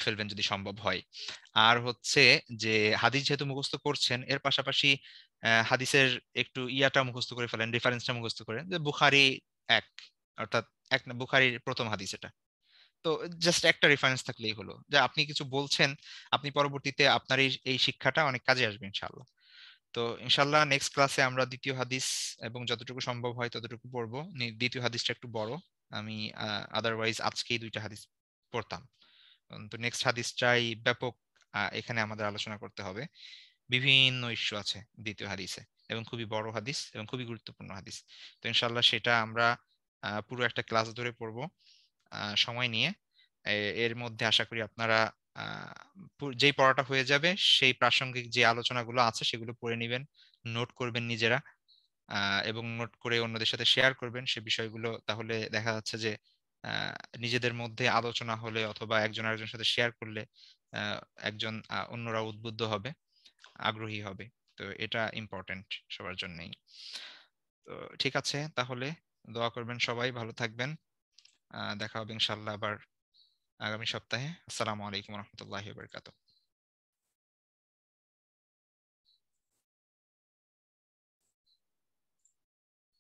[SPEAKER 1] ফেলবেন যদি সম্ভব হয় আর হচ্ছে যে হাদিস যেহেতু মুখস্থ করছেন এর পাশাপাশি হাদিসের একটু ইয়াটা মুখস্থ করে ফেলেন রেফারেন্সটা মুখস্থ করেন যে বুখারি এক অর্থাৎ এক না বুখারির প্রথম হাদিস এটা তো জাস্ট একটা রেফারেন্স থাকলেই হলো যে আপনি কিছু বলছেন আপনি পরবর্তীতে আপনার এই শিক্ষাটা অনেক কাজে আসবে ইনশাল্লাহ তো ইনশাল্লাহ নেক্সট ক্লাসে আমরা দ্বিতীয় হাদিস এবং যতটুকু সম্ভব হয় ততটুকু পড়বো দ্বিতীয় হাদিসটা একটু বড় আমি আদারওয়াইজ আজকেই দুইটা হাদিস পড়তাম তো নেক্সট হাদিসটাই ব্যাপক এখানে আমাদের আলোচনা করতে হবে বিভিন্ন ইস্যু আছে দ্বিতীয় হাদিসে এবং খুবই বড় হাদিস এবং খুবই গুরুত্বপূর্ণ হাদিস তো ইনশাল্লাহ সেটা আমরা পুরো একটা ক্লাস ধরে পড়ব সময় নিয়ে এর মধ্যে আশা করি আপনারা যেই পড়াটা হয়ে যাবে সেই প্রাসঙ্গিক যে আলোচনাগুলো আছে সেগুলো পড়ে নেবেন নোট করবেন নিজেরা এবং নোট করে অন্যদের সাথে শেয়ার করবেন সে বিষয়গুলো তাহলে দেখা যাচ্ছে যে নিজেদের মধ্যে আলোচনা হলে অথবা একজন আরেকজনের সাথে শেয়ার করলে একজন অন্যরা উদ্বুদ্ধ হবে আগ্রহী হবে তো এটা ইম্পর্টেন্ট সবার জন্যই তো ঠিক আছে তাহলে দোয়া করবেন সবাই ভালো থাকবেন দেখা হবে ইনশাল্লাহ আবার আগামী সপ্তাহে আসসালামু আলাইকুম রহমতুল্লাহ বরকাতু